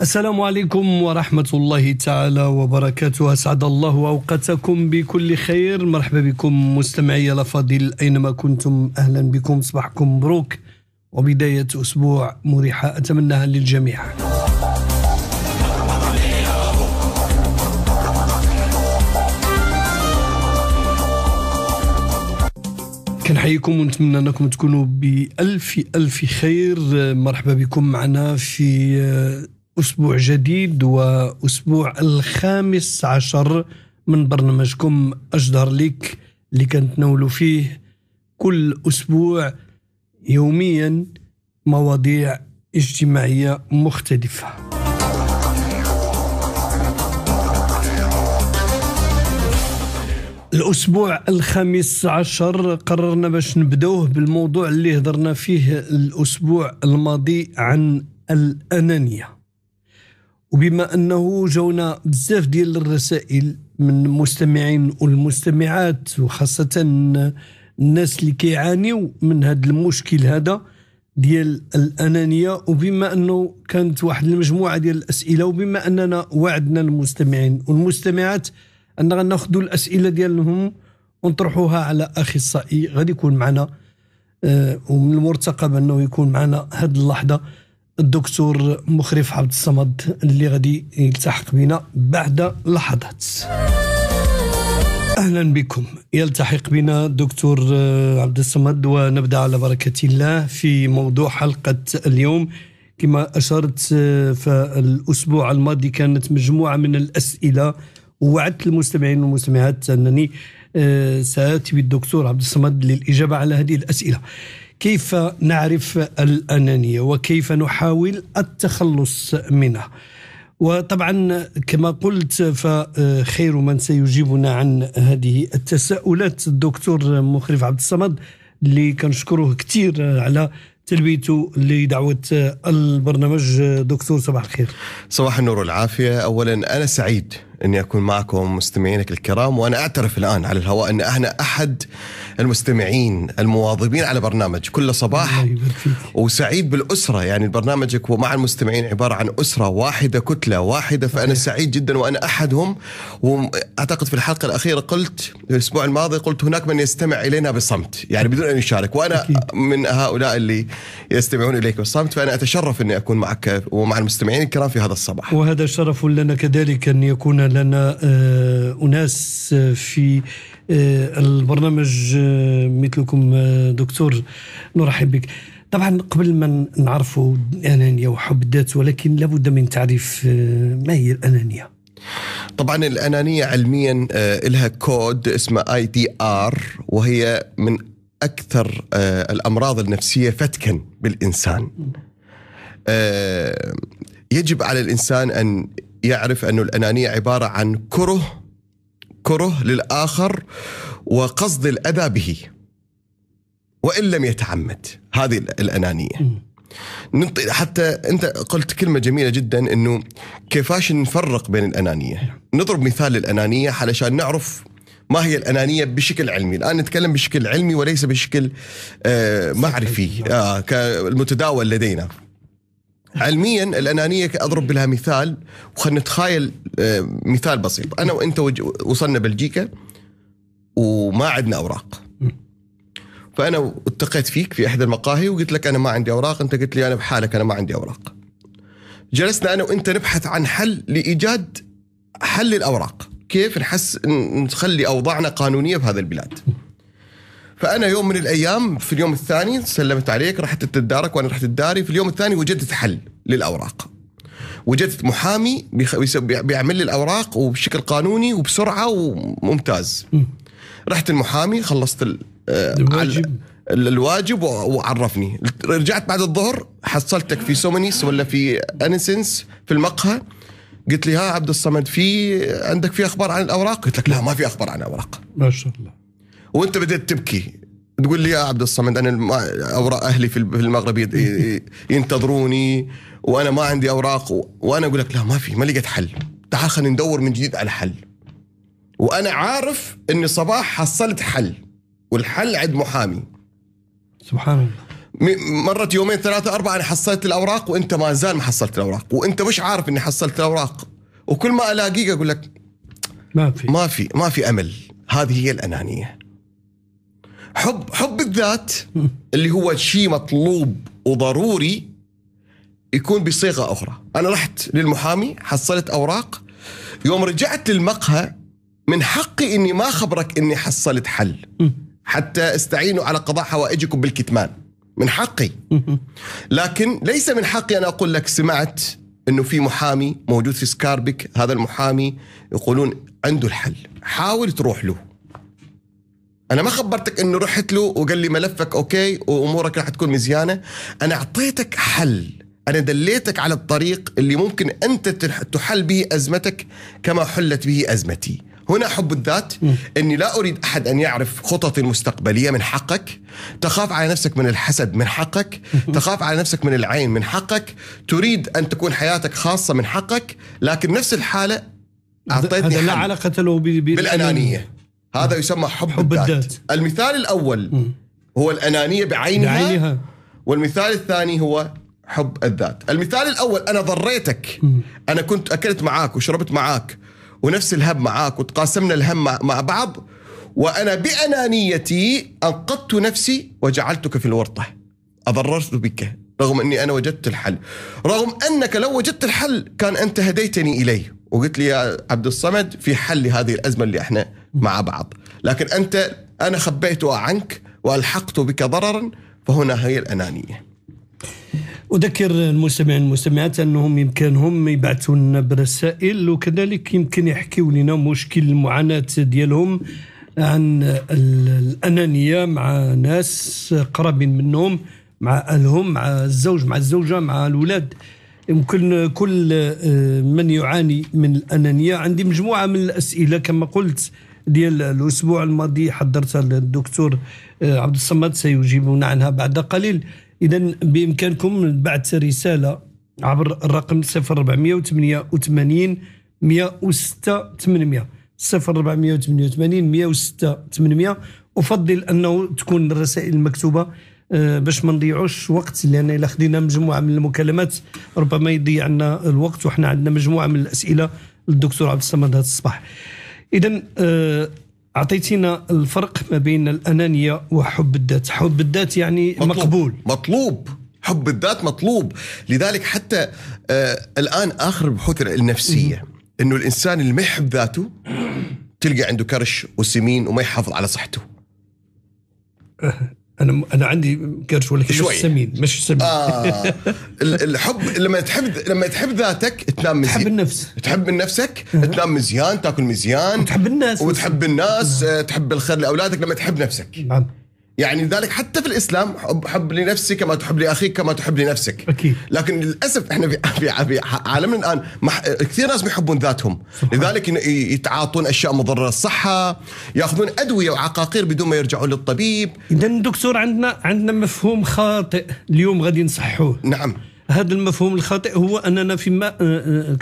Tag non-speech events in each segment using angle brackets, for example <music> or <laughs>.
السلام عليكم ورحمة الله تعالى وبركاته أسعد الله أوقاتكم بكل خير مرحبا بكم مستمعي الأفاضل أينما كنتم أهلا بكم صباحكم مبروك وبداية أسبوع مريحة أتمناها للجميع كنحييكم ونتمنى انكم تكونوا بالف الف خير مرحبا بكم معنا في أسبوع جديد وأسبوع الخامس عشر من برنامجكم أجدر لك اللي كنتناولوا فيه كل أسبوع يوميا مواضيع اجتماعية مختلفة الأسبوع الخامس عشر قررنا باش نبدوه بالموضوع اللي هضرنا فيه الأسبوع الماضي عن الأنانية وبما انه جونا بزاف ديال الرسائل من المستمعين والمستمعات وخاصه الناس اللي كيعانيو من هذا المشكل هذا ديال الانانيه وبما انه كانت واحد المجموعه ديال الاسئله وبما اننا وعدنا المستمعين والمستمعات ان غناخذوا الاسئله ديالهم ونطرحوها على اخصائي غادي يكون معنا آه، ومن المرتقب انه يكون معنا هذه اللحظه الدكتور مخرف عبد الصمد اللي غادي يلتحق بنا بعد لحظات اهلا بكم يلتحق بنا الدكتور آه، عبد الصمد ونبدا على بركه الله في موضوع حلقه اليوم كما اشرت آه، فالاسبوع الماضي كانت مجموعه من الاسئله ووعدت المستمعين والمستمعات انني آه، ساتي بالدكتور عبد الصمد للاجابه على هذه الاسئله كيف نعرف الانانيه وكيف نحاول التخلص منها وطبعا كما قلت فخير من سيجيبنا عن هذه التساؤلات الدكتور مخرف عبد الصمد اللي كنشكروه كثير على تلبيته لدعوة البرنامج دكتور صباح الخير صباح النور والعافية أولا أنا سعيد اني اكون معكم مستمعينك الكرام وانا اعترف الان على الهواء ان انا احد المستمعين المواظبين على برنامج كل صباح وسعيد بالاسره يعني برنامجك ومع المستمعين عباره عن اسره واحده كتله واحده فانا سعيد جدا وانا احدهم واعتقد في الحلقه الاخيره قلت الاسبوع الماضي قلت هناك من يستمع الينا بصمت يعني بدون ان يشارك وانا من هؤلاء اللي يستمعون اليك بصمت فانا اتشرف اني اكون معك ومع المستمعين الكرام في هذا الصباح وهذا شرف لنا كذلك ان يكون لنا آه، أناس آه، في آه، البرنامج مثلكم دكتور نرحب بك طبعا قبل ما نعرفوا الأنانية وحب الذات ولكن لابد من تعريف ما هي الأنانية طبعا الأنانية علميا لها كود اسمه اي دي ار وهي من أكثر الأمراض النفسية فتكا بالإنسان يجب على الانسان ان يعرف أن الأنانية عبارة عن كره كره للآخر وقصد الأذى به وإن لم يتعمد هذه الأنانية حتى أنت قلت كلمة جميلة جدا أنه كيفاش نفرق بين الأنانية نعم. نضرب مثال للأنانية علشان نعرف ما هي الأنانية بشكل علمي الآن نتكلم بشكل علمي وليس بشكل آه، معرفي آه، المتداول لدينا علميا الانانيه اضرب لها مثال وخلينا نتخيل آه، مثال بسيط انا وانت وصلنا بلجيكا وما عندنا اوراق فانا اتقيت فيك في احدى المقاهي وقلت لك انا ما عندي اوراق انت قلت لي انا بحالك انا ما عندي اوراق جلسنا انا وانت نبحث عن حل لايجاد حل الاوراق كيف نحس نخلي اوضاعنا قانونيه بهذا البلاد فانا يوم من الايام في اليوم الثاني سلمت عليك رحت تدارك وانا رحت تداري في اليوم الثاني وجدت حل للاوراق وجدت محامي بيعمل لي الاوراق وبشكل قانوني وبسرعه وممتاز رحت المحامي خلصت آه، الواجب الواجب وعرفني رجعت بعد الظهر حصلتك في سومنيس ولا في انسنس في المقهى قلت لي ها عبد الصمد في عندك في اخبار عن الاوراق قلت لك لا ما في اخبار عن الاوراق ما شاء الله وانت بدات تبكي تقول لي يا عبد الصمد انا اوراق اهلي في المغرب ينتظروني وانا ما عندي اوراق وانا اقول لك لا ما في ما لقيت حل تعال خلينا ندور من جديد على حل وانا عارف اني صباح حصلت حل والحل عند محامي سبحان الله مرت يومين ثلاثة أربعة أنا حصلت الأوراق وأنت ما زال ما حصلت الأوراق وأنت مش عارف إني حصلت الأوراق وكل ما ألاقيك أقول لك ما في ما في ما في أمل هذه هي الأنانية حب حب الذات اللي هو شيء مطلوب وضروري يكون بصيغه اخرى انا رحت للمحامي حصلت اوراق يوم رجعت للمقهى من حقي اني ما خبرك اني حصلت حل حتى استعينوا على قضاء حوائجكم بالكتمان من حقي لكن ليس من حقي انا اقول لك سمعت انه في محامي موجود في سكاربك هذا المحامي يقولون عنده الحل حاول تروح له انا ما خبرتك انه رحت له وقال لي ملفك اوكي وامورك رح تكون مزيانه انا اعطيتك حل انا دليتك على الطريق اللي ممكن انت تحل به ازمتك كما حلت به ازمتي هنا حب الذات اني لا اريد احد ان يعرف خططي المستقبليه من حقك تخاف على نفسك من الحسد من حقك تخاف على نفسك من العين من حقك تريد ان تكون حياتك خاصه من حقك لكن نفس الحاله اعطيتني هذا لا علاقه له بالانانيه هذا يسمى حب, حب الذات. الذات المثال الأول م. هو الأنانية بعينها, بعينها والمثال الثاني هو حب الذات المثال الأول أنا ضريتك م. أنا كنت أكلت معاك وشربت معاك ونفس الهم معاك وتقاسمنا الهم مع بعض وأنا بأنانيتي أنقذت نفسي وجعلتك في الورطة أضررت بك رغم أني أنا وجدت الحل رغم أنك لو وجدت الحل كان أنت هديتني إليه وقلت لي يا عبد الصمد في حل لهذه الأزمة اللي احنا مع بعض لكن أنت أنا خبيته عنك وألحقت بك ضررا فهنا هي الأنانية أذكر المستمعين والمستمعات أنهم يمكنهم يبعثوا لنا برسائل وكذلك يمكن يحكيوا لنا مشكل المعاناة ديالهم عن الأنانية مع ناس قرابين منهم مع أهلهم مع الزوج مع الزوجة مع الأولاد يمكن كل آه، من يعاني من الأنانية عندي مجموعة من الأسئلة كما قلت ديال الاسبوع الماضي حضرتها للدكتور آه، عبد الصمد سيجيبنا عنها بعد قليل اذا بامكانكم بعث رساله عبر الرقم 0488 106 800 0488 106 800 افضل انه تكون الرسائل المكتوبه آه، باش ما نضيعوش وقت لان الا خدينا مجموعه من المكالمات ربما يضيع لنا الوقت وحنا عندنا مجموعه من الاسئله للدكتور عبد الصمد هذا الصباح اذا آه، اعطيتينا الفرق ما بين الانانيه وحب الذات حب الذات يعني مطلوب. مقبول مطلوب حب الذات مطلوب لذلك حتى آه، الان اخر البحوث النفسيه انه الانسان اللي ما يحب ذاته تلقى عنده كرش وسمين وما يحافظ على صحته أه. انا انا عندي قرش ولكن شوي. مش سمين مش آه. سمين <laughs> آه. الحب لما تحب لما تحب ذاتك تنام مزيان تحب النفس تحب من نفسك تنام مزيان تاكل مزيان وتحب الناس وتحب الناس آه، تحب الخير لاولادك لما تحب نفسك نعم يعني لذلك حتى في الاسلام حب, حب لنفسك كما تحب لاخيك كما تحب لنفسك أكيد. لكن للاسف احنا في, في, عالمنا الان مح... كثير ناس ما يحبون ذاتهم صحيح. لذلك يتعاطون اشياء مضره للصحه ياخذون ادويه وعقاقير بدون ما يرجعون للطبيب اذا دكتور عندنا عندنا مفهوم خاطئ اليوم غادي نصحوه نعم هذا المفهوم الخاطئ هو اننا فيما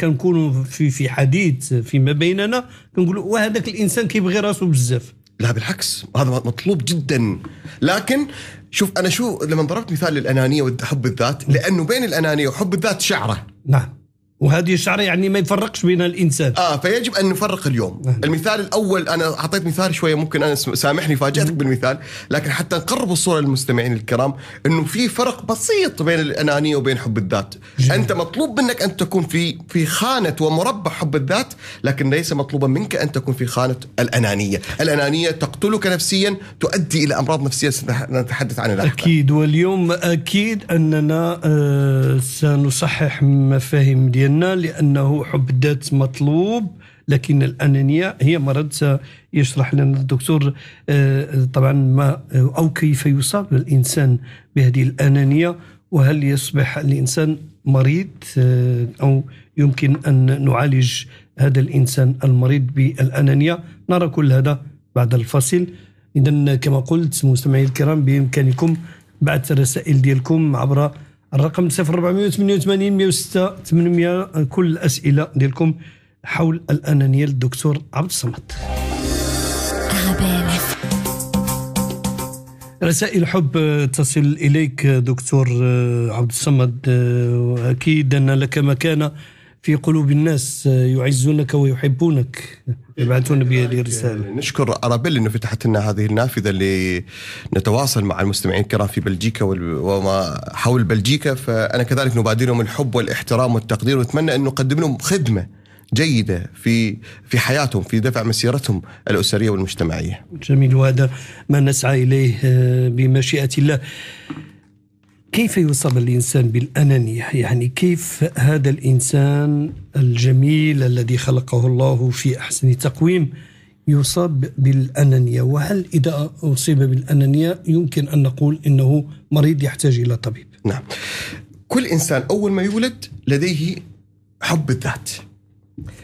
كنكونوا في في حديث فيما بيننا كنقولوا وهذاك الانسان كيبغي راسه بزاف لا بالعكس هذا مطلوب جدا لكن شوف انا شو لما ضربت مثال للانانيه وحب الذات لانه بين الانانيه وحب الذات شعره نعم وهذه الشعرة يعني ما يفرقش بين الانسان اه فيجب ان نفرق اليوم آه. المثال الاول انا اعطيت مثال شويه ممكن انا سامحني فاجاتك بالمثال لكن حتى نقرب الصوره للمستمعين الكرام انه في فرق بسيط بين الانانيه وبين حب الذات جميل. انت مطلوب منك ان تكون في في خانه ومربع حب الذات لكن ليس مطلوبا منك ان تكون في خانه الانانيه الانانيه تقتلك نفسيا تؤدي الى امراض نفسيه سنتحدث عنها الأكثر. اكيد واليوم اكيد اننا آه سنصحح مفاهيم ديالنا ديالنا لأنه حب الذات مطلوب لكن الأنانية هي مرض سيشرح لنا الدكتور آه، طبعا ما أو كيف يصاب الإنسان بهذه الأنانية وهل يصبح الإنسان مريض آه، أو يمكن أن نعالج هذا الإنسان المريض بالأنانية نرى كل هذا بعد الفصل إذا كما قلت مستمعي الكرام بإمكانكم بعث الرسائل ديالكم عبر الرقم 0488 106 800 كل الاسئله ديالكم حول الانانيه للدكتور عبد الصمد رسائل حب تصل اليك دكتور عبد الصمد اكيد ان لك مكانه في قلوب الناس آه، يعزونك ويحبونك إيه، يبعثون بهذه إيه، الرسالة إيه، نشكر أرابيل أنه فتحت لنا هذه النافذة لنتواصل مع المستمعين الكرام في بلجيكا وما حول بلجيكا فأنا كذلك نبادلهم الحب والاحترام والتقدير ونتمنى أن نقدم لهم خدمة جيدة في في حياتهم في دفع مسيرتهم الأسرية والمجتمعية جميل وهذا ما نسعى إليه آه، بمشيئة الله كيف يصاب الانسان بالانانيه؟ يعني كيف هذا الانسان الجميل الذي خلقه الله في احسن تقويم يصاب بالانانيه وهل اذا اصيب بالانانيه يمكن ان نقول انه مريض يحتاج الى طبيب؟ نعم. كل انسان اول ما يولد لديه حب الذات.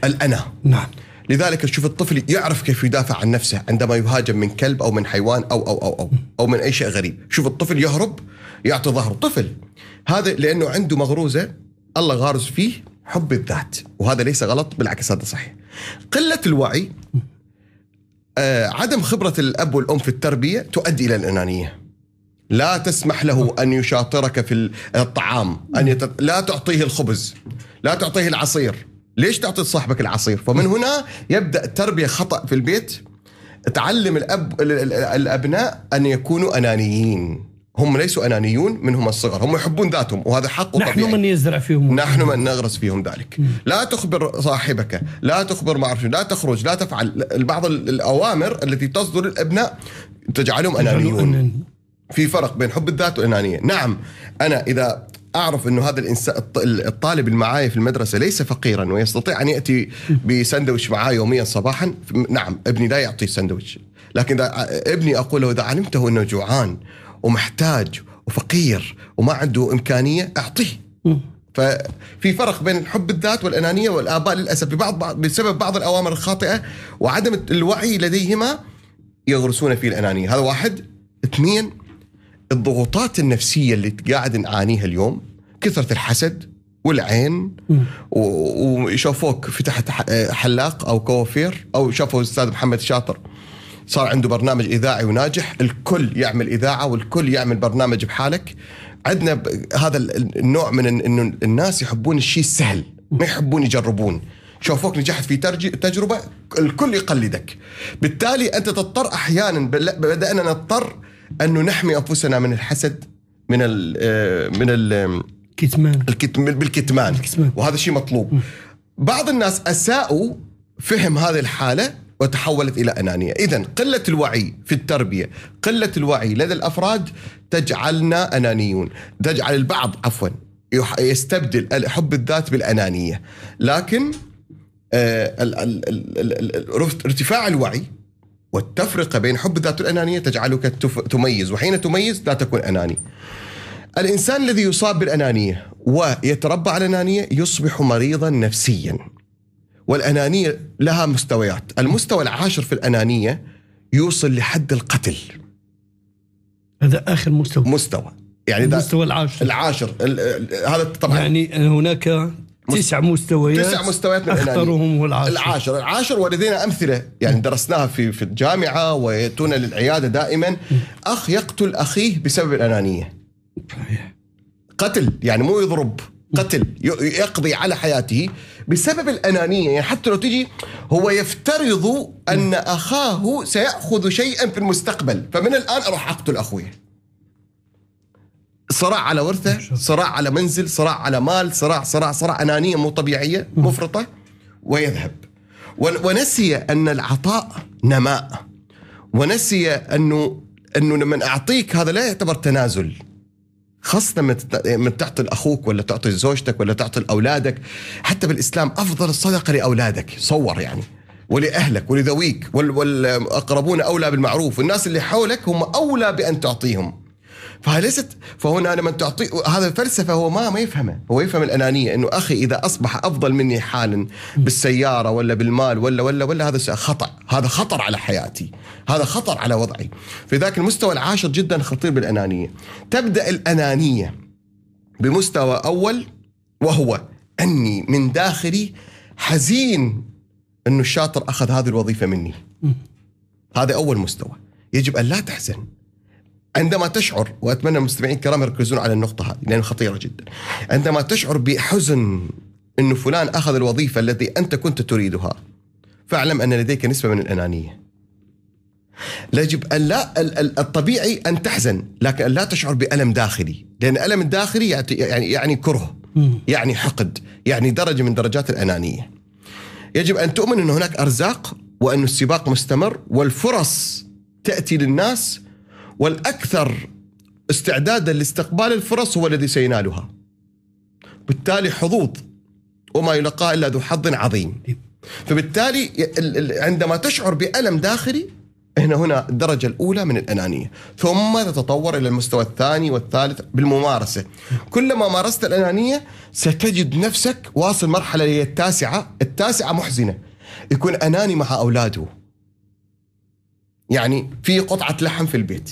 الانا. نعم. لذلك تشوف الطفل يعرف كيف يدافع عن نفسه عندما يهاجم من كلب او من حيوان او او او او, أو من اي شيء غريب، شوف الطفل يهرب يعطي ظهر طفل هذا لانه عنده مغروزه الله غارز فيه حب الذات وهذا ليس غلط بالعكس هذا صحيح قله الوعي آه، عدم خبره الاب والام في التربيه تؤدي الى الانانيه لا تسمح له ان يشاطرك في الطعام ان يت... لا تعطيه الخبز لا تعطيه العصير ليش تعطي صاحبك العصير فمن هنا يبدا التربيه خطا في البيت تعلم الاب الابناء ان يكونوا انانيين هم ليسوا انانيون منهم الصغر هم يحبون ذاتهم وهذا حق نحن نحن من يزرع فيهم نحن من نغرس فيهم ذلك لا تخبر صاحبك لا تخبر ما اعرف لا تخرج لا تفعل بعض الاوامر التي تصدر الابناء تجعلهم انانيون في فرق بين حب الذات والانانيه نعم انا اذا اعرف انه هذا الانسان الطالب اللي في المدرسه ليس فقيرا ويستطيع ان ياتي بسندويش معاه يوميا صباحا نعم ابني لا يعطيه سندويش لكن اذا ابني اقول له اذا علمته انه جوعان ومحتاج وفقير وما عنده امكانيه اعطيه ففي فرق بين حب الذات والانانيه والاباء للاسف ببعض بسبب بعض الاوامر الخاطئه وعدم الوعي لديهما يغرسون في الانانيه هذا واحد اثنين الضغوطات النفسيه اللي قاعد نعانيها اليوم كثره الحسد والعين وشافوك فتحت حلاق او كوافير او شافوا الاستاذ محمد شاطر صار عنده برنامج اذاعي وناجح الكل يعمل اذاعه والكل يعمل برنامج بحالك عندنا هذا النوع من انه الناس يحبون الشيء السهل ما يحبون يجربون شافوك نجحت في تجربه الكل يقلدك بالتالي انت تضطر احيانا بدانا نضطر انه نحمي انفسنا من الحسد من الـ آه، من الكتمان. كتمان بالكتمان الكتمان. وهذا شيء مطلوب بعض الناس اساءوا فهم هذه الحاله وتحولت الى انانيه، اذا قله الوعي في التربيه، قله الوعي لدى الافراد تجعلنا انانيون، تجعل البعض عفوا يستبدل حب الذات بالانانيه، لكن آه، ارتفاع الوعي والتفرقه بين حب الذات والانانيه تجعلك تميز، وحين تميز لا تكون اناني. الانسان الذي يصاب بالانانيه ويتربى على الانانيه يصبح مريضا نفسيا والأنانية لها مستويات المستوى العاشر في الأنانية يوصل لحد القتل هذا آخر مستوى مستوى يعني المستوى العاشر العاشر هذا طبعا يعني هناك تسع مستويات تسع مستويات من اخطرهم هو العاشر العاشر العاشر ولدينا امثله يعني درسناها في في الجامعه وياتون للعياده دائما اخ يقتل اخيه بسبب الانانيه قتل يعني مو يضرب قتل يقضي على حياته بسبب الأنانية يعني حتى لو تجي هو يفترض أن أخاه سيأخذ شيئا في المستقبل فمن الآن أروح أقتل أخوي صراع على ورثة صراع على منزل صراع على مال صراع صراع صراع أنانية مو طبيعية مفرطة ويذهب ونسي أن العطاء نماء ونسي أنه أنه لما أعطيك هذا لا يعتبر تنازل خاصة من تعطي لأخوك ولا تعطي لزوجتك ولا تعطي لأولادك حتى بالإسلام أفضل الصدقة لأولادك صور يعني ولأهلك ولذويك والأقربون أولى بالمعروف والناس اللي حولك هم أولى بأن تعطيهم فهي ليست فهنا لما تعطي هذا الفلسفه هو ما ما يفهمه هو يفهم الانانيه انه اخي اذا اصبح افضل مني حالا بالسياره ولا بالمال ولا ولا ولا هذا خطا هذا خطر على حياتي هذا خطر على وضعي في ذاك المستوى العاشر جدا خطير بالانانيه تبدا الانانيه بمستوى اول وهو اني من داخلي حزين انه الشاطر اخذ هذه الوظيفه مني هذا اول مستوى يجب ان لا تحزن عندما تشعر واتمنى المستمعين الكرام يركزون على النقطه هذه لانها خطيره جدا عندما تشعر بحزن انه فلان اخذ الوظيفه التي انت كنت تريدها فاعلم ان لديك نسبه من الانانيه يجب ان لا الطبيعي ان تحزن لكن أن لا تشعر بالم داخلي لان الالم الداخلي يعني يعني كره يعني حقد يعني درجه من درجات الانانيه يجب ان تؤمن ان هناك ارزاق وان السباق مستمر والفرص تاتي للناس والأكثر استعدادا لاستقبال الفرص هو الذي سينالها بالتالي حظوظ وما يلقى إلا ذو حظ عظيم فبالتالي عندما تشعر بألم داخلي هنا هنا الدرجة الأولى من الأنانية ثم تتطور إلى المستوى الثاني والثالث بالممارسة كلما مارست الأنانية ستجد نفسك واصل مرحلة هي التاسعة التاسعة محزنة يكون أناني مع أولاده يعني في قطعة لحم في البيت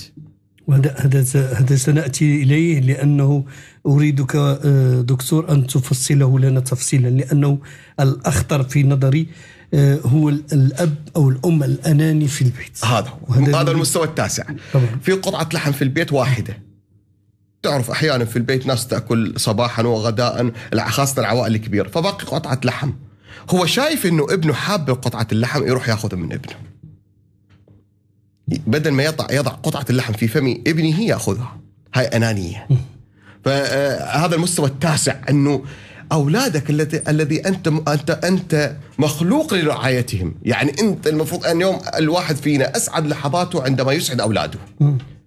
وهذا هذا هذا سناتي اليه لانه اريدك آه، دكتور ان تفصله لنا تفصيلا لانه الاخطر في نظري آه، هو الاب او الام الاناني في البيت هذا هو هذا المستوى التاسع طبعا. في قطعه لحم في البيت واحده تعرف احيانا في البيت ناس تاكل صباحا وغداء خاصه العوائل الكبيره فباقي قطعه لحم هو شايف انه ابنه حاب قطعه اللحم يروح ياخذها من ابنه بدل ما يضع يضع قطعه اللحم في فم ابنه ياخذها هاي انانيه فهذا آه، المستوى التاسع انه اولادك الذي الذي انت انت انت مخلوق لرعايتهم، يعني انت المفروض ان يوم الواحد فينا اسعد لحظاته عندما يسعد اولاده.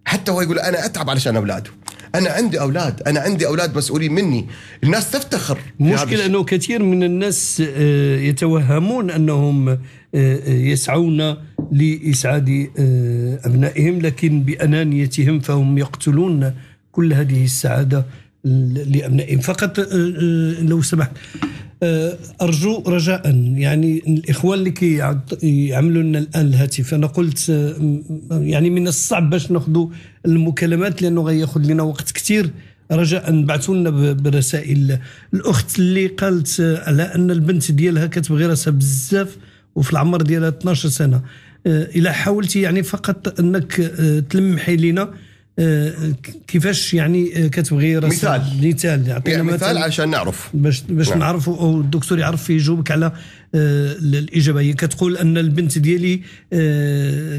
حتى هو يقول انا اتعب علشان اولاده. انا عندي اولاد، انا عندي اولاد مسؤولين مني، الناس تفتخر. المشكله انه كثير من الناس آه، يتوهمون انهم آه، آه، يسعون لإسعاد آه، أبنائهم لكن بأنانيتهم فهم يقتلون كل هذه السعادة لأبنائهم فقط لو سمحت أرجو رجاء يعني الإخوان اللي كيعملوا لنا الآن الهاتف أنا قلت يعني من الصعب باش ناخذوا المكالمات لأنه غياخذ لنا وقت كثير رجاء بعثوا لنا برسائل الأخت اللي قالت على أن البنت ديالها كتبغي راسها بزاف وفي العمر ديالها 12 سنه آه، الى حاولتي يعني فقط انك آه، تلمحي لنا آه، كيفاش يعني آه، كتبغي مثال مثال يعطينا يعني مثال عشان نعرف باش باش نعم. نعرف والدكتور الدكتور يعرف يجاوبك على آه، الاجابه هي كتقول ان البنت ديالي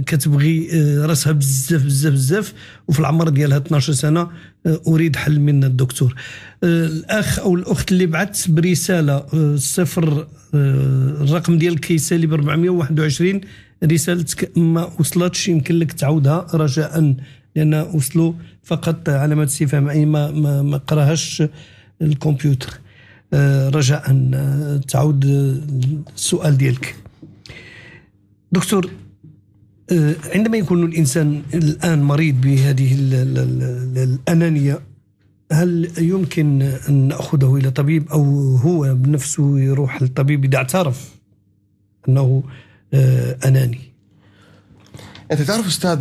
كتبغي راسها بزاف بزاف بزاف وفي العمر ديالها 12 سنه اريد حل من الدكتور الاخ او الاخت اللي بعثت برساله صفر الرقم ديالك كيسالي ب 421 رسالتك ما وصلتش يمكن لك تعاودها رجاء لان اوسلو فقط علامه استفهام اي ما ما, ما قراهاش الكمبيوتر آه، رجاء آه، تعود السؤال ديالك دكتور آه، عندما يكون الانسان الان مريض بهذه الانانيه هل يمكن ان ناخذه الى طبيب او هو بنفسه يروح للطبيب اذا اعترف انه اناني انت تعرف استاذ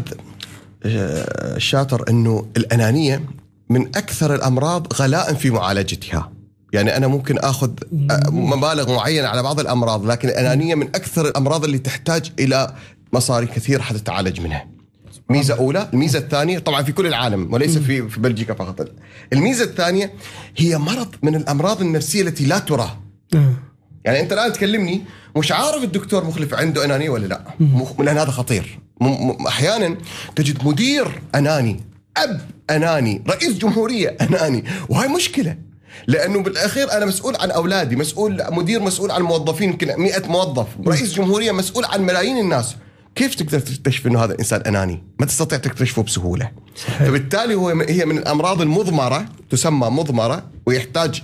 الشاطر آه، انه الانانيه من اكثر الامراض غلاء في معالجتها يعني انا ممكن اخذ آه، مبالغ معينه على بعض الامراض لكن الانانيه من اكثر الامراض اللي تحتاج الى مصاري كثيره حتى تعالج منها ميزه اولى الميزه الثانيه طبعا في كل العالم وليس في في بلجيكا فقط الميزه الثانيه هي مرض من الامراض النفسيه التي لا ترى يعني انت الان تكلمني مش عارف الدكتور مخلف عنده انانيه ولا لا لان هذا خطير احيانا تجد مدير اناني اب اناني رئيس جمهوريه اناني وهي مشكله لانه بالاخير انا مسؤول عن اولادي مسؤول مدير مسؤول عن موظفين يمكن 100 موظف رئيس جمهوريه مسؤول عن ملايين الناس كيف تقدر تكتشف انه هذا انسان اناني؟ ما تستطيع تكتشفه بسهوله. صحيح. فبالتالي هو هي من الامراض المضمره تسمى مضمره ويحتاج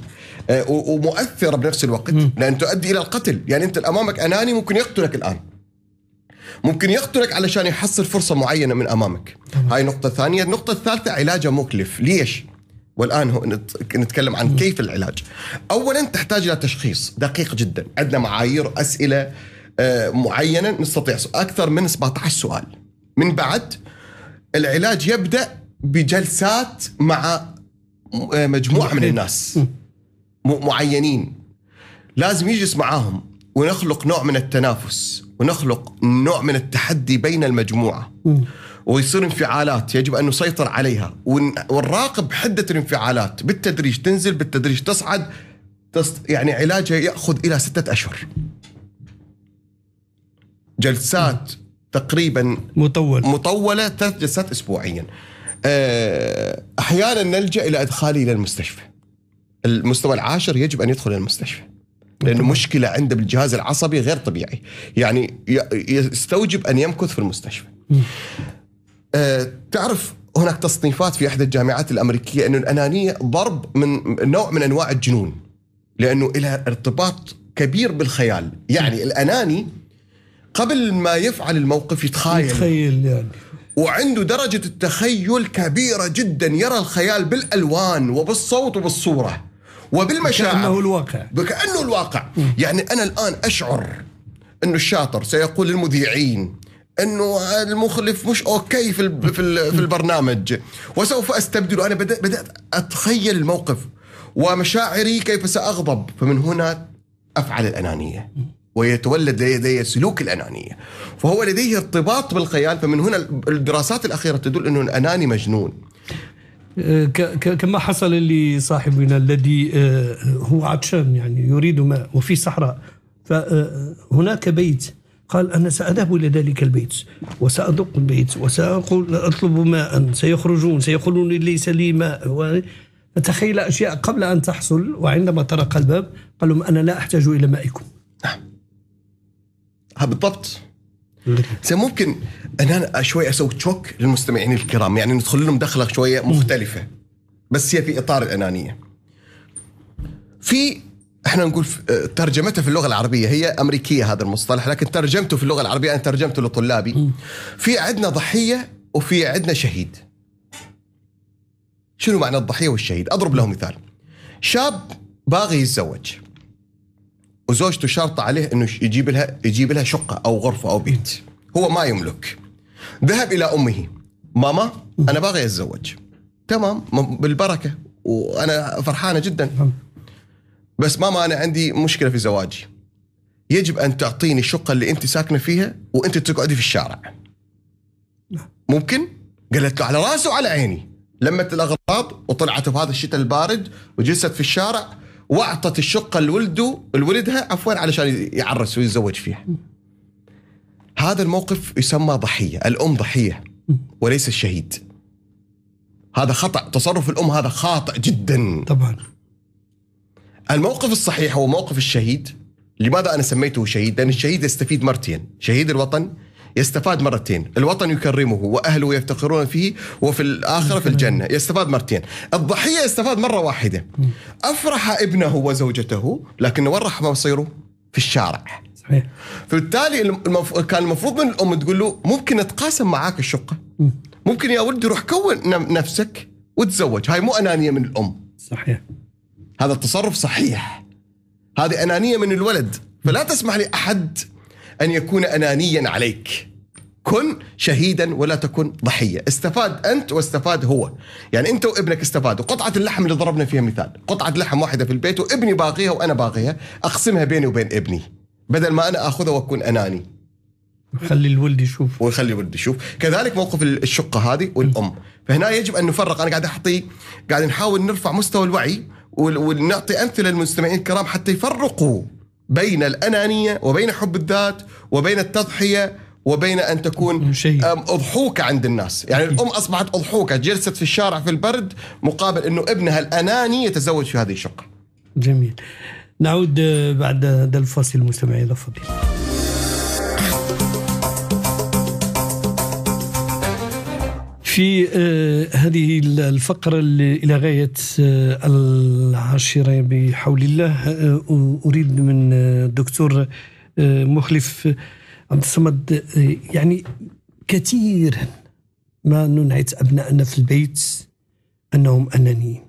آه، ومؤثره بنفس الوقت لان تؤدي الى القتل يعني انت امامك اناني ممكن يقتلك الان ممكن يقتلك علشان يحصل فرصه معينه من امامك طبعا. هاي نقطه ثانيه النقطه الثالثه علاجه مكلف ليش والان نتكلم عن كيف العلاج اولا تحتاج الى تشخيص دقيق جدا عندنا معايير اسئله آه، معينه نستطيع اكثر من 17 سؤال من بعد العلاج يبدا بجلسات مع آه، مجموعه من الناس معينين لازم يجلس معاهم ونخلق نوع من التنافس ونخلق نوع من التحدي بين المجموعه م. ويصير انفعالات يجب ان نسيطر عليها ونراقب حده الانفعالات بالتدريج تنزل بالتدريج تصعد يعني علاجها ياخذ الى سته اشهر. جلسات تقريبا مطول مطوله ثلاث جلسات اسبوعيا. آه، احيانا نلجا الى ادخالي الى المستشفى. المستوى العاشر يجب أن يدخل المستشفى لأنه مشكلة عنده بالجهاز العصبي غير طبيعي يعني يستوجب أن يمكث في المستشفى أه تعرف هناك تصنيفات في احدى الجامعات الامريكيه انه الانانيه ضرب من نوع من انواع الجنون لانه لها ارتباط كبير بالخيال يعني الاناني قبل ما يفعل الموقف يتخيل يتخيل يعني وعنده درجة التخيل كبيرة جدا يرى الخيال بالألوان وبالصوت وبالصورة وبالمشاعر كأنه الواقع كأنه الواقع يعني أنا الآن أشعر أنه الشاطر سيقول للمذيعين انه المخلف مش اوكي في في, في البرنامج وسوف استبدله انا بدأ بدات اتخيل الموقف ومشاعري كيف ساغضب فمن هنا افعل الانانيه ويتولد لدي سلوك الانانيه فهو لديه ارتباط بالخيال فمن هنا الدراسات الاخيره تدل انه الاناني مجنون كما حصل لصاحبنا الذي آه، هو عطشان يعني يريد ماء وفي صحراء فهناك آه، بيت قال أنا سأذهب إلى ذلك البيت وسأدق البيت وسأقول أطلب ماء سيخرجون سيقولون ليس لي ماء فتخيل أشياء قبل أن تحصل وعندما طرق الباب قال لهم أنا لا أحتاج إلى مائكم نعم بالضبط نعم. ممكن انا شوي اسوي تشوك للمستمعين الكرام يعني ندخل لهم دخله شويه مختلفه بس هي في اطار الانانيه في احنا نقول آه، ترجمتها في اللغه العربيه هي امريكيه هذا المصطلح لكن ترجمته في اللغه العربيه انا ترجمته لطلابي في عندنا ضحيه وفي عندنا شهيد شنو معنى الضحيه والشهيد اضرب له مثال شاب باغي يتزوج وزوجته شرط عليه انه يجيب لها يجيب لها شقه او غرفه او بيت هو ما يملك ذهب الى امه ماما انا باغي اتزوج تمام بالبركه وانا فرحانه جدا بس ماما انا عندي مشكله في زواجي يجب ان تعطيني الشقه اللي انت ساكنه فيها وانت تقعدي في الشارع ممكن قالت له على راسي وعلى عيني لمت الاغراض وطلعت بهذا الشتاء البارد وجلست في الشارع واعطت الشقه لولده لولدها عفوا علشان يعرس ويتزوج فيها هذا الموقف يسمى ضحيه، الام ضحيه وليس الشهيد. هذا خطا، تصرف الام هذا خاطئ جدا. طبعا. الموقف الصحيح هو موقف الشهيد. لماذا انا سميته شهيد؟ لان الشهيد يستفيد مرتين، شهيد الوطن يستفاد مرتين الوطن يكرمه وأهله يفتخرون فيه وفي الآخرة في الجنة يستفاد مرتين الضحية يستفاد مرة واحدة أفرح ابنه وزوجته لكن وين راح مصيره في الشارع إيه. فبالتالي المف... كان المفروض من الام تقول له ممكن اتقاسم معاك الشقه ممكن يا ولدي روح كون نفسك وتزوج هاي مو انانيه من الام صحيح هذا التصرف صحيح هذه انانيه من الولد فلا تسمح لاحد ان يكون انانيا عليك كن شهيدا ولا تكن ضحيه استفاد انت واستفاد هو يعني انت وابنك استفادوا قطعه اللحم اللي ضربنا فيها مثال قطعه لحم واحده في البيت وابني باقيها وانا باقيها اقسمها بيني وبين ابني بدل ما انا اخذه واكون اناني خلي الولد يشوف ويخلي الولد يشوف كذلك موقف الشقه هذه والام فهنا يجب ان نفرق انا قاعد احطي قاعد نحاول نرفع مستوى الوعي ونعطي امثله للمستمعين الكرام حتى يفرقوا بين الانانيه وبين حب الذات وبين التضحيه وبين ان تكون اضحوكه عند الناس، يعني الام اصبحت اضحوكه جلست في الشارع في البرد مقابل انه ابنها الاناني يتزوج في هذه الشقه. جميل. نعود بعد هذا الفاصل مستمعي الأفاضل في آه، هذه الفقرة إلى غاية آه، العاشرة بحول الله آه، أريد من الدكتور مخلف عبد الصمد يعني كثيرا ما ننعت أبنائنا في البيت أنهم أنانيين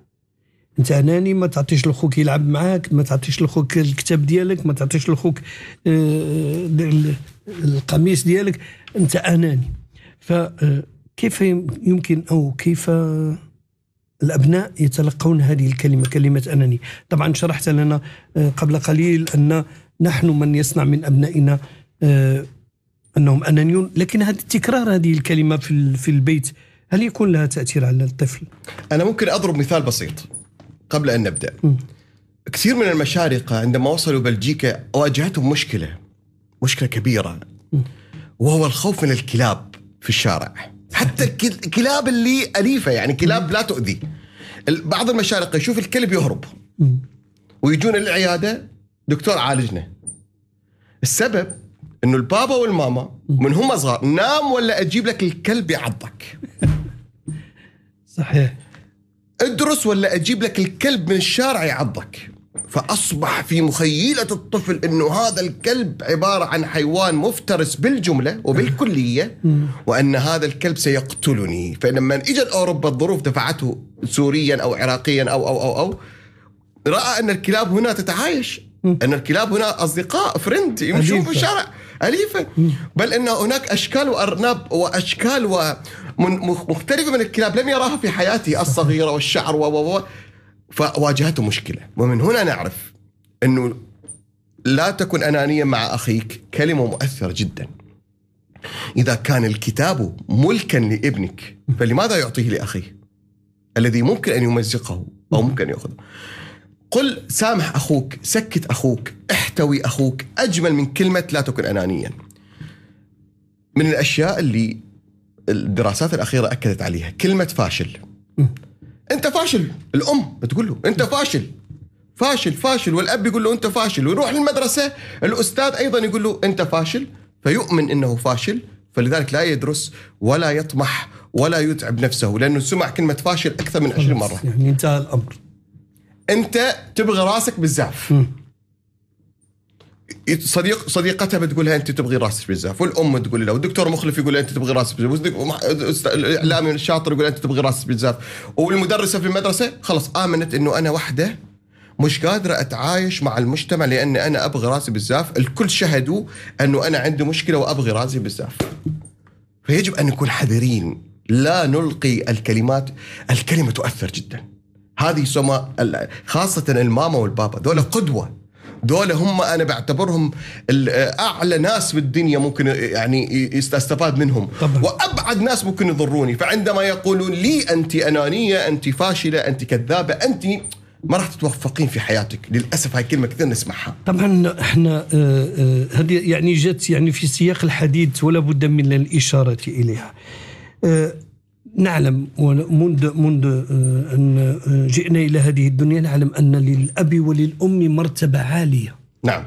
انت اناني ما تعطيش لخوك يلعب معاك ما تعطيش لخوك الكتاب ديالك ما تعطيش لخوك آه، القميص ديالك انت اناني فكيف آه، يمكن او كيف الابناء يتلقون هذه الكلمه كلمه اناني طبعا شرحت لنا آه، قبل قليل ان نحن من يصنع من ابنائنا انهم انانيون لكن هذا تكرار هذه الكلمه في في البيت هل يكون لها تاثير على الطفل؟ انا ممكن اضرب مثال بسيط قبل ان نبدا كثير من المشارقه عندما وصلوا بلجيكا واجهتهم مشكله مشكله كبيره وهو الخوف من الكلاب في الشارع حتى الكلاب اللي اليفه يعني كلاب لا تؤذي بعض المشارقه يشوف الكلب يهرب ويجون العياده دكتور عالجنا السبب انه البابا والماما من هم صغار نام ولا اجيب لك الكلب يعضك <laughs> صحيح ادرس ولا اجيب لك الكلب من الشارع يعضك فاصبح في مخيله الطفل انه هذا الكلب عباره عن حيوان مفترس بالجمله وبالكليه وان هذا الكلب سيقتلني فلما اجى اوروبا الظروف دفعته سوريا او عراقيا او او او او راى ان الكلاب هنا تتعايش ان الكلاب هنا اصدقاء فريند يمشون في الشارع أليفة بل أن هناك أشكال وأرنب وأشكال مختلفة من الكلاب لم يراها في حياتي الصغيرة والشعر و فواجهته مشكلة ومن هنا نعرف أنه لا تكن أنانيا مع أخيك كلمة مؤثرة جدا إذا كان الكتاب ملكا لابنك فلماذا يعطيه لأخيه الذي ممكن أن يمزقه أو ممكن أن يأخذه قل سامح اخوك، سكت اخوك، احتوي اخوك، اجمل من كلمه لا تكن انانيا. من الاشياء اللي الدراسات الاخيره اكدت عليها، كلمه فاشل. انت فاشل، الام بتقول له انت فاشل. فاشل فاشل والاب يقول له انت فاشل ويروح للمدرسه الاستاذ ايضا يقول له انت فاشل فيؤمن انه فاشل فلذلك لا يدرس ولا يطمح ولا يتعب نفسه لانه سمع كلمه فاشل اكثر من 20 مره يعني انتهى الامر انت تبغي راسك بالزاف إيه، صديق صديقتها بتقول لها انت تبغي راسك بالزاف والام تقول له والدكتور مخلف يقول انت تبغي راسك بالزاف الاعلامي الشاطر يقول انت تبغي راسك بالزاف والمدرسه في المدرسه خلص امنت انه انا وحده مش قادرة أتعايش مع المجتمع لأن أنا أبغى راسي بالزاف الكل شهدوا أنه أنا عندي مشكلة وأبغي راسي بالزاف فيجب أن نكون حذرين لا نلقي الكلمات الكلمة تؤثر جداً هذه سما خاصه الماما والبابا دول قدوه دول هم انا بعتبرهم اعلى ناس بالدنيا ممكن يعني استفاد منهم طبعا. وابعد ناس ممكن يضروني فعندما يقولون لي انت انانيه انت فاشله انت كذابه انت ما راح تتوفقين في حياتك للاسف هاي كلمه كثير نسمعها طبعا احنا آه، آه، هذه يعني جت يعني في سياق الحديث ولا بد من الاشاره اليها آه، نعلم منذ منذ آه، ان آه، جئنا الى هذه الدنيا نعلم ان للاب وللام مرتبه عاليه. نعم.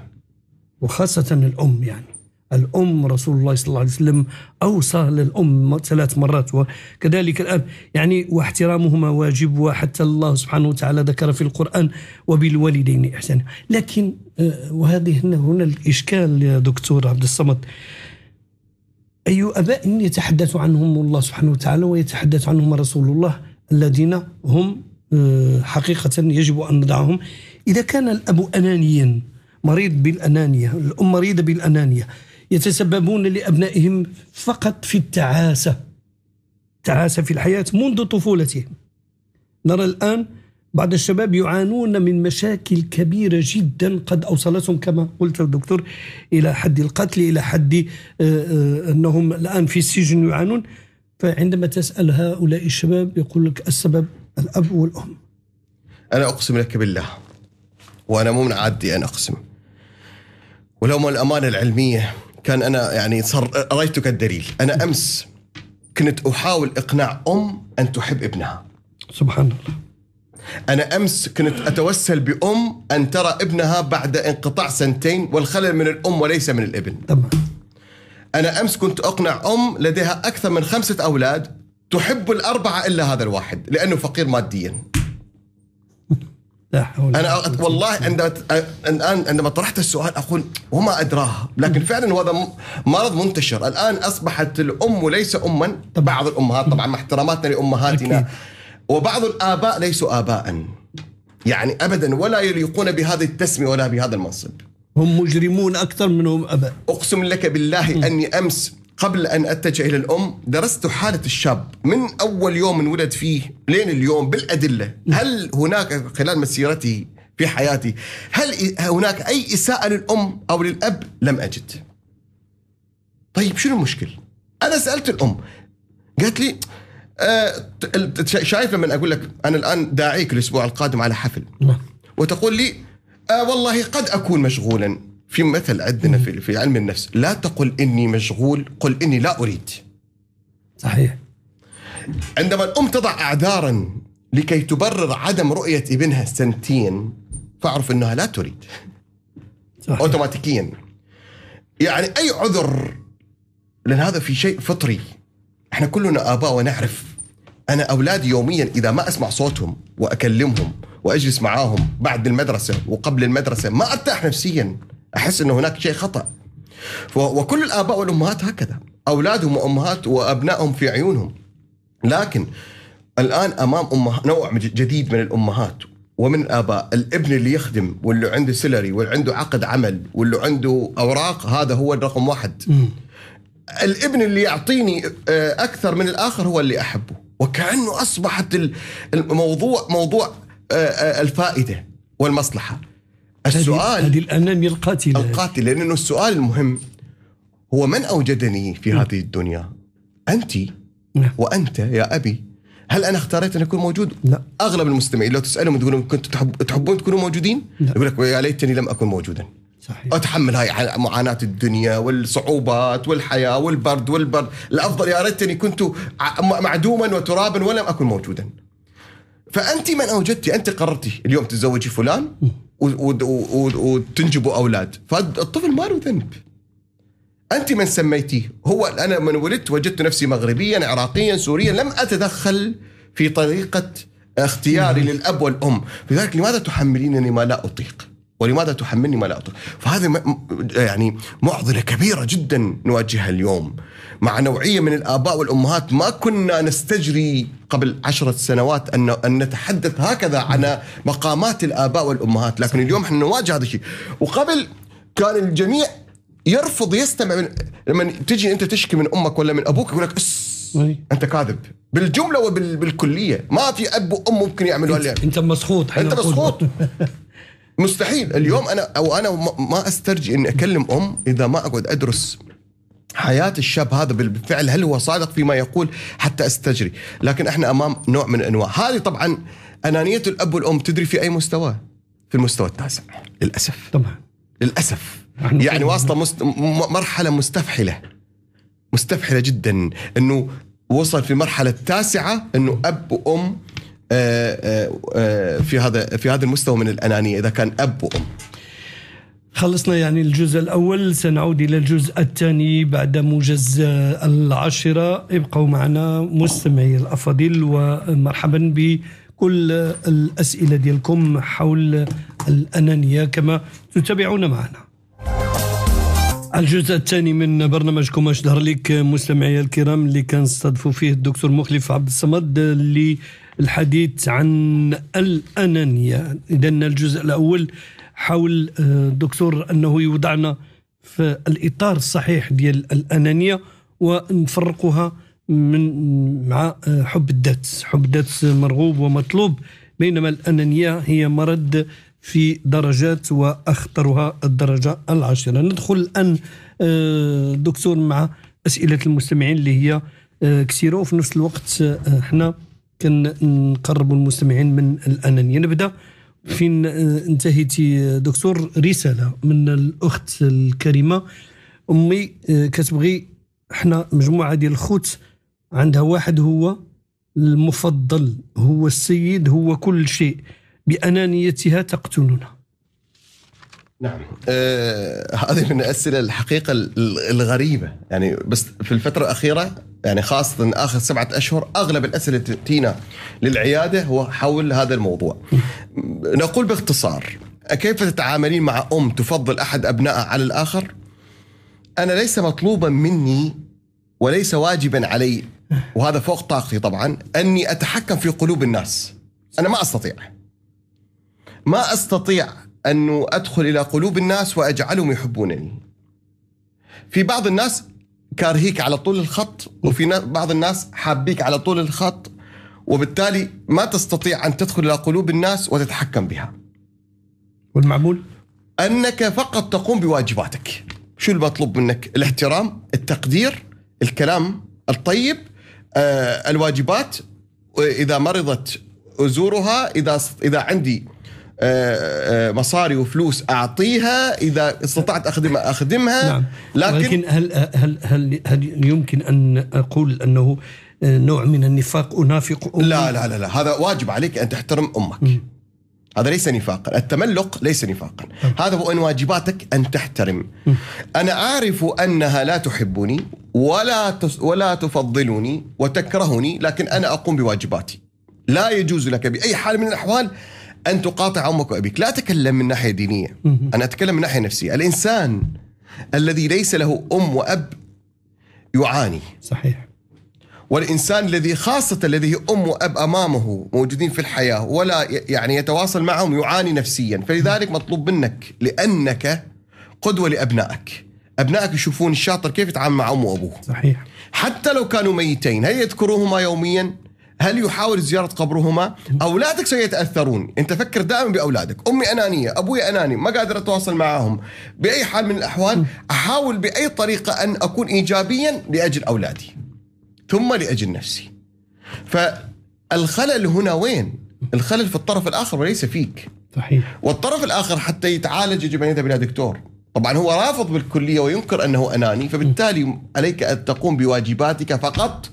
وخاصه الام يعني. الام رسول الله صلى الله عليه وسلم اوصى للام ثلاث مرات وكذلك الاب يعني واحترامهما واجب وحتى الله سبحانه وتعالى ذكر في القران وبالوالدين احسانا لكن آه، وهذه هنا الاشكال يا دكتور عبد الصمد أي أباء يتحدث عنهم الله سبحانه وتعالى ويتحدث عنهم رسول الله الذين هم آه، حقيقة يجب أن نضعهم إذا كان الأب أنانيا مريض بالأنانية الأم مريضة بالأنانية يتسببون لأبنائهم فقط في التعاسة تعاسة في الحياة منذ طفولتهم نرى الآن بعض الشباب يعانون من مشاكل كبيره جدا قد اوصلتهم كما قلت الدكتور الى حد القتل الى حد آه، آه، انهم الان في السجن يعانون فعندما تسال هؤلاء الشباب يقول لك السبب الاب والام انا اقسم لك بالله وانا مو من عادي ان اقسم ولو ما الامانه العلميه كان انا يعني صار رايتك الدليل انا امس كنت احاول اقناع ام ان تحب ابنها سبحان الله أنا أمس كنت أتوسل بأم أن ترى ابنها بعد انقطاع سنتين والخلل من الأم وليس من الابن طبعا أنا أمس كنت أقنع أم لديها أكثر من خمسة أولاد تحب الأربعة إلا هذا الواحد لأنه فقير ماديا لا حول انا أت... والله عندما الان عندما طرحت السؤال اقول وما ادراها لكن فعلا هذا مرض منتشر الان اصبحت الام ليس اما بعض الامهات طبعا مع احتراماتنا لامهاتنا وبعض الآباء ليسوا آباء يعني أبدا ولا يليقون بهذه التسمية ولا بهذا المنصب هم مجرمون أكثر منهم أباء أقسم لك بالله م. أني أمس قبل أن أتجه إلى الأم درست حالة الشاب من أول يوم انولد فيه لين اليوم بالأدلة م. هل هناك خلال مسيرته في حياتي هل هناك أي إساءة للأم أو للأب لم أجد طيب شنو المشكلة أنا سألت الأم قالت لي آه، شايف لما اقول لك انا الان داعيك الاسبوع القادم على حفل نعم. وتقول لي آه والله قد اكون مشغولا في مثل عندنا في في علم النفس لا تقل اني مشغول قل اني لا اريد صحيح عندما الام تضع اعذارا لكي تبرر عدم رؤيه ابنها سنتين فاعرف انها لا تريد صحيح. اوتوماتيكيا يعني اي عذر لان هذا في شيء فطري احنا كلنا اباء ونعرف انا اولادي يوميا اذا ما اسمع صوتهم واكلمهم واجلس معاهم بعد المدرسه وقبل المدرسه ما ارتاح نفسيا احس انه هناك شيء خطا وكل الاباء والامهات هكذا اولادهم وامهات وابنائهم في عيونهم لكن الان امام أمه نوع جديد من الامهات ومن الاباء الابن اللي يخدم واللي عنده سلري واللي عنده عقد عمل واللي عنده اوراق هذا هو الرقم واحد الابن اللي يعطيني آه، اكثر من الاخر هو اللي احبه وكأنه أصبحت الموضوع موضوع آه، آه، الفائدة والمصلحة السؤال هذه الأنانية القاتلة القاتلة لأنه السؤال المهم هو من أوجدني في نعم. هذه الدنيا أنت نعم. وأنت يا أبي هل انا اختاريت ان اكون موجود؟ لا اغلب المستمعين لو تسالهم تقول لهم تحب تحبون تكونوا موجودين؟ لا. يقول لك يا ليتني لم اكن موجودا. صحيح. اتحمل هاي معاناه الدنيا والصعوبات والحياه والبرد والبرد، الافضل يا ريتني كنت معدوما وترابا ولم اكن موجودا. فانت من اوجدتي، انت قررتي اليوم تتزوجي فلان وتنجبوا اولاد، فالطفل ما له ذنب. انت من سميتيه، هو انا من ولدت وجدت نفسي مغربيا، عراقيا، سوريا، لم اتدخل في طريقه اختياري للاب والام، لذلك لماذا تحملينني ما لا اطيق؟ ولماذا تحملني ما لا أطيق فهذه يعني معضلة كبيرة جدا نواجهها اليوم مع نوعية من الآباء والأمهات ما كنا نستجري قبل عشرة سنوات أن نتحدث هكذا عن مقامات الآباء والأمهات لكن اليوم احنا نواجه هذا الشيء وقبل كان الجميع يرفض يستمع من لما تجي انت تشكي من امك ولا من ابوك يقول لك انت كاذب بالجمله وبالكليه ما في اب وام ممكن يعملوا انت مسخوط انت مسخوط <laughs> مستحيل اليوم انا او انا ما استرجي اني اكلم ام اذا ما اقعد ادرس حياة الشاب هذا بالفعل هل هو صادق فيما يقول حتى استجري لكن احنا امام نوع من انواع هذه طبعا انانية الاب والام تدري في اي مستوى في المستوى التاسع للاسف طبعا للاسف يعني واصله مست... مرحله مستفحله مستفحله جدا انه وصل في المرحله التاسعه انه اب وام آه، آه، آه، في هذا في هذا المستوى من الانانيه اذا كان اب وام خلصنا يعني الجزء الأول سنعود إلى الجزء الثاني بعد موجز العاشرة ابقوا معنا مستمعي الأفاضل ومرحبا بكل الأسئلة ديالكم حول الأنانية كما تتابعون معنا الجزء الثاني من برنامجكم اشدهر لك مستمعي الكرام اللي كنستضفوا فيه الدكتور مخلف عبد الصمد اللي الحديث عن الأنانية إذا الجزء الأول حول الدكتور آه، أنه يوضعنا في الإطار الصحيح ديال الأنانية ونفرقها من مع آه، حب الذات حب الذات مرغوب ومطلوب بينما الأنانية هي مرض في درجات وأخطرها الدرجة العاشرة ندخل الآن آه، دكتور مع أسئلة المستمعين اللي هي كثيرة وفي نفس الوقت احنا كنقربوا المستمعين من الانانيه نبدا فين انتهيتي دكتور رساله من الاخت الكريمه امي آه، كتبغي احنا مجموعه ديال الخوت عندها واحد هو المفضل هو السيد هو كل شيء بانانيتها تقتلنا نعم آه هذه من الاسئله الحقيقه الغريبه يعني بس في الفتره الاخيره يعني خاصة آخر سبعة أشهر أغلب الأسئلة اللي تأتينا للعيادة هو حول هذا الموضوع نقول باختصار كيف تتعاملين مع أم تفضل أحد أبنائها على الآخر أنا ليس مطلوبا مني وليس واجبا علي وهذا فوق طاقتي طبعا أني أتحكم في قلوب الناس أنا ما أستطيع ما أستطيع أنه أدخل إلى قلوب الناس وأجعلهم يحبونني في بعض الناس كارهيك على طول الخط وفي بعض الناس حابيك على طول الخط وبالتالي ما تستطيع ان تدخل الى قلوب الناس وتتحكم بها. والمعمول؟ انك فقط تقوم بواجباتك. شو المطلوب منك؟ الاحترام، التقدير، الكلام الطيب، آه الواجبات اذا مرضت ازورها، اذا اذا عندي آه، آه، مصاري وفلوس اعطيها اذا استطعت اخدمها اخدمها نعم. لكن, لكن هل, هل هل هل يمكن ان اقول انه نوع من النفاق انافق أمي؟ لا لا لا, لا. هذا واجب عليك ان تحترم امك م. هذا ليس نفاقا التملق ليس نفاقا م. طيب. هذا هو واجباتك ان تحترم م. انا اعرف انها لا تحبني ولا ولا تفضلني وتكرهني لكن انا اقوم بواجباتي لا يجوز لك باي حال من الاحوال أن تقاطع أمك وأبيك لا أتكلم من ناحية دينية أنا أتكلم من ناحية نفسية الإنسان الذي ليس له أم وأب يعاني صحيح والإنسان الذي خاصة الذي أم وأب أمامه موجودين في الحياة ولا يعني يتواصل معهم يعاني نفسيا فلذلك مطلوب منك لأنك قدوة لأبنائك أبنائك يشوفون الشاطر كيف يتعامل مع أمه وأبوه صحيح حتى لو كانوا ميتين هل يذكروهما يوميا؟ هل يحاول زيارة قبرهما أولادك سيتأثرون أنت فكر دائما بأولادك أمي أنانية أبوي أناني ما قادر أتواصل معهم بأي حال من الأحوال أحاول بأي طريقة أن أكون إيجابيا لأجل أولادي ثم لأجل نفسي فالخلل هنا وين الخلل في الطرف الآخر وليس فيك صحيح والطرف الآخر حتى يتعالج يجب أن يذهب إلى دكتور طبعا هو رافض بالكلية وينكر أنه أناني فبالتالي عليك أن تقوم بواجباتك فقط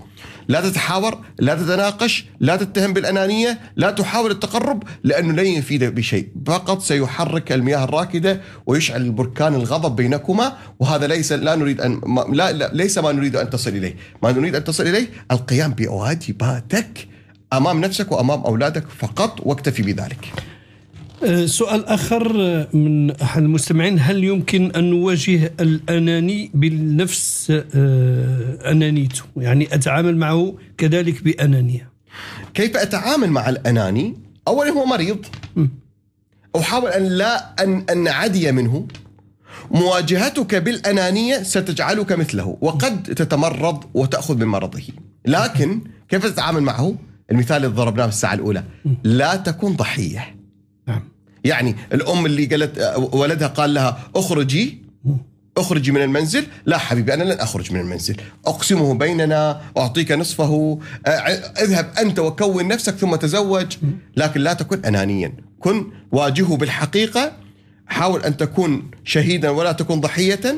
لا تتحاور لا تتناقش لا تتهم بالأنانية لا تحاول التقرب لأنه لن يفيد بشيء فقط سيحرك المياه الراكدة ويشعل البركان الغضب بينكما وهذا ليس لا نريد أن لا, لا ليس ما نريد أن تصل إليه ما نريد أن تصل إليه القيام بواجباتك أمام نفسك وأمام أولادك فقط واكتفي بذلك أه، سؤال آخر أه، من أحد المستمعين هل يمكن أن نواجه الأناني بالنفس أه، أنانيته يعني أتعامل معه كذلك بأنانية كيف أتعامل مع الأناني أولا هو مريض أحاول أن لا أن ان عدي منه مواجهتك بالأنانية ستجعلك مثله وقد تتمرض وتأخذ من مرضه لكن كيف تتعامل معه المثال اللي ضربناه في الساعة الأولى لا تكون ضحية يعني الام اللي قالت ولدها قال لها اخرجي اخرجي من المنزل لا حبيبي انا لن اخرج من المنزل اقسمه بيننا اعطيك نصفه اذهب انت وكون نفسك ثم تزوج لكن لا تكن انانيا كن واجهه بالحقيقه حاول ان تكون شهيدا ولا تكون ضحيه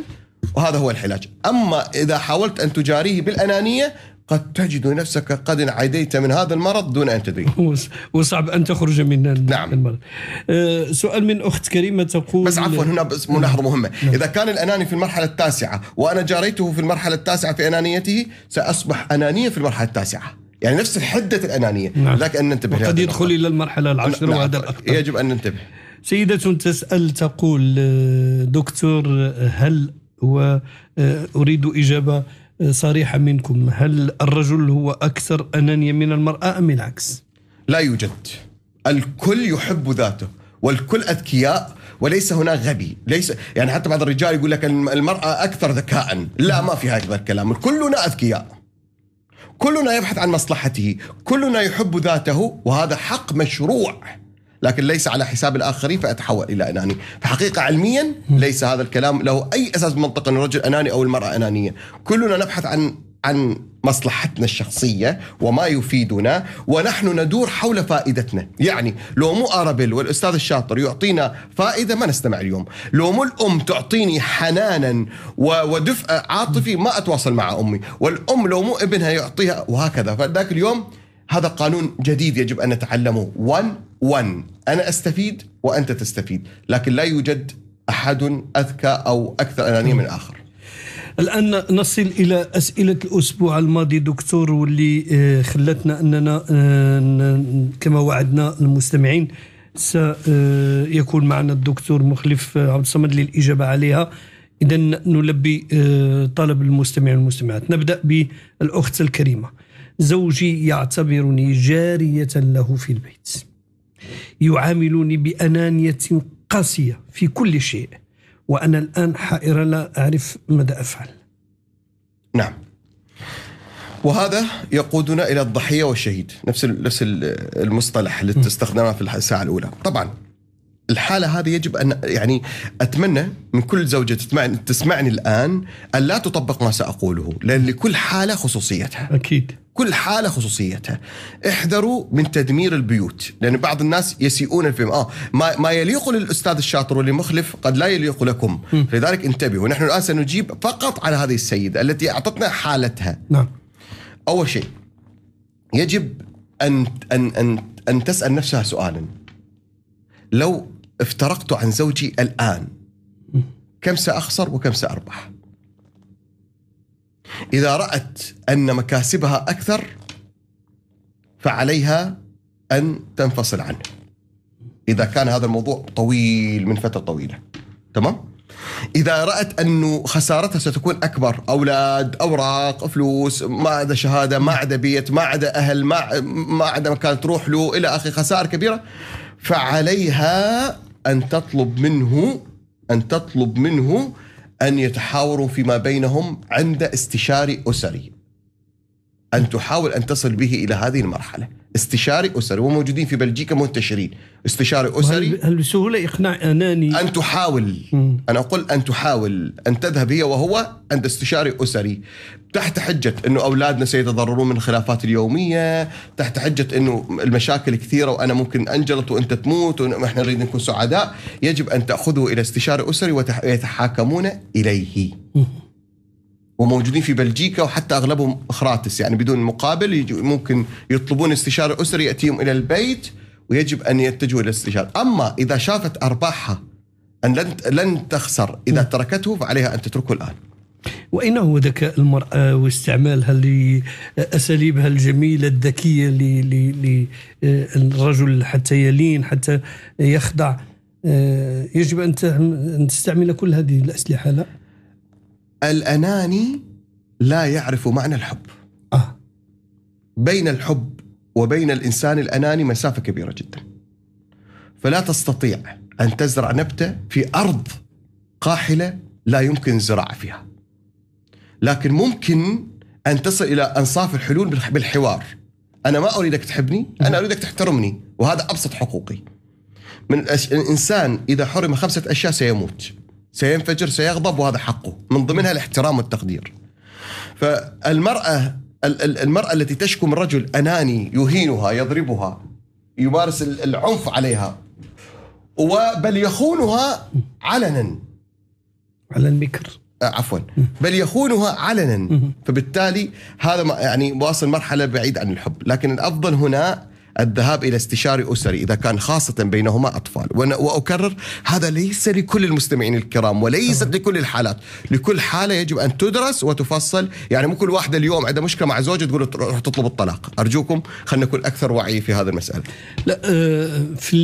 وهذا هو العلاج اما اذا حاولت ان تجاريه بالانانيه قد تجد نفسك قد انعديت من هذا المرض دون ان تدري وصعب ان تخرج من نعم. المرض أه، سؤال من اخت كريمه تقول بس عفوا هنا بس ملاحظه نعم. مهمه نعم. اذا كان الاناني في المرحله التاسعه وانا جاريته في المرحله التاسعه في انانيته ساصبح انانيا في المرحله التاسعه يعني نفس حده الانانيه نعم. لك ان ننتبه قد يدخل الى المرحله العاشره نعم. وهذا الاخطر يجب ان ننتبه سيدة تسأل تقول أه، دكتور هل وأريد أه، إجابة صريحة منكم هل الرجل هو أكثر أنانية من المرأة أم العكس؟ لا يوجد الكل يحب ذاته والكل أذكياء وليس هناك غبي ليس يعني حتى بعض الرجال يقول لك المرأة أكثر ذكاء لا ما في هذا الكلام كلنا أذكياء كلنا يبحث عن مصلحته كلنا يحب ذاته وهذا حق مشروع لكن ليس على حساب الآخرين فأتحول إلى أناني فحقيقة علميا ليس هذا الكلام له أي أساس منطق أن الرجل أناني أو المرأة أنانية كلنا نبحث عن عن مصلحتنا الشخصية وما يفيدنا ونحن ندور حول فائدتنا يعني لو مو أرابيل والأستاذ الشاطر يعطينا فائدة ما نستمع اليوم لو مو الأم تعطيني حنانا ودفء عاطفي ما أتواصل مع أمي والأم لو مو ابنها يعطيها وهكذا فذاك اليوم هذا قانون جديد يجب أن نتعلمه 1 وان انا استفيد وانت تستفيد لكن لا يوجد احد اذكى او اكثر انانيه من الاخر الان نصل الى اسئله الاسبوع الماضي دكتور واللي آه، خلتنا اننا آه، كما وعدنا المستمعين سيكون معنا الدكتور مخلف عبد الصمد للاجابه عليها اذا نلبي آه، طلب المستمعين والمستمعات نبدا بالاخت الكريمه زوجي يعتبرني جاريه له في البيت يعاملني بأنانية قاسية في كل شيء وأنا الآن حائرة لا أعرف ماذا أفعل نعم وهذا يقودنا إلى الضحية والشهيد نفس نفس المصطلح اللي استخدمه في الساعة الأولى طبعا الحالة هذه يجب أن يعني أتمنى من كل زوجة تسمعني, تسمعني الآن أن لا تطبق ما سأقوله لأن لكل حالة خصوصيتها أكيد كل حالة خصوصيتها احذروا من تدمير البيوت لأن بعض الناس يسيئون الفيلم آه ما, ما يليق للأستاذ الشاطر والمخلف قد لا يليق لكم م. لذلك انتبهوا نحن الآن سنجيب فقط على هذه السيدة التي أعطتنا حالتها نعم أول شيء يجب أن, أن, أن, أن تسأل نفسها سؤالا لو افترقت عن زوجي الآن كم سأخسر وكم سأربح إذا رأت أن مكاسبها أكثر فعليها أن تنفصل عنه إذا كان هذا الموضوع طويل من فترة طويلة تمام؟ إذا رأت أنه خسارتها ستكون أكبر أولاد أوراق فلوس ما عدا شهادة ما عدا بيت ما عدا أهل ما ما عدا مكان تروح له إلى آخره خسائر كبيرة فعليها أن تطلب منه أن تطلب منه أن يتحاوروا فيما بينهم عند استشاري أسري أن تحاول أن تصل به إلى هذه المرحلة استشاري اسري وموجودين في بلجيكا منتشرين استشاري اسري هل بسهوله اقناع اناني ان تحاول انا اقول ان تحاول ان تذهب هي وهو عند استشاري اسري تحت حجه انه اولادنا سيتضررون من الخلافات اليوميه تحت حجه انه المشاكل كثيره وانا ممكن انجلط وانت تموت واحنا نريد نكون سعداء يجب ان تاخذه الى استشاري اسري ويتحاكمون اليه وموجودين في بلجيكا وحتى اغلبهم خراتس يعني بدون مقابل ممكن يطلبون استشاره اسري ياتيهم الى البيت ويجب ان يتجهوا الى الاستشاره، اما اذا شافت ارباحها ان لن لن تخسر اذا تركته فعليها ان تتركه الان. واين هو ذكاء المرأة واستعمالها لأساليبها الجميلة الذكية للرجل حتى يلين حتى يخضع آه، يجب أن تستعمل كل هذه الأسلحة لا؟ الأناني لا يعرف معنى الحب آه. بين الحب وبين الإنسان الأناني مسافة كبيرة جدا فلا تستطيع أن تزرع نبتة في أرض قاحلة لا يمكن الزراعة فيها لكن ممكن أن تصل إلى أنصاف الحلول بالحوار أنا ما أريدك تحبني أنا أريدك تحترمني وهذا أبسط حقوقي من الإنسان إذا حرم خمسة أشياء سيموت سينفجر سيغضب وهذا حقه من ضمنها الاحترام والتقدير فالمرأة المرأة التي تشكو من رجل أناني يهينها يضربها يمارس العنف عليها وبل يخونها علنا على المكر أه، عفوا بل يخونها علنا فبالتالي هذا يعني واصل مرحله بعيد عن الحب لكن الافضل هنا الذهاب الى استشاري اسري اذا كان خاصه بينهما اطفال واكرر هذا ليس لكل المستمعين الكرام وليست لكل الحالات لكل حاله يجب ان تدرس وتفصل يعني مو كل واحده اليوم عندها مشكله مع زوجها تقول روح تطلب الطلاق ارجوكم خلينا نكون اكثر وعي في هذه المساله لا آه، في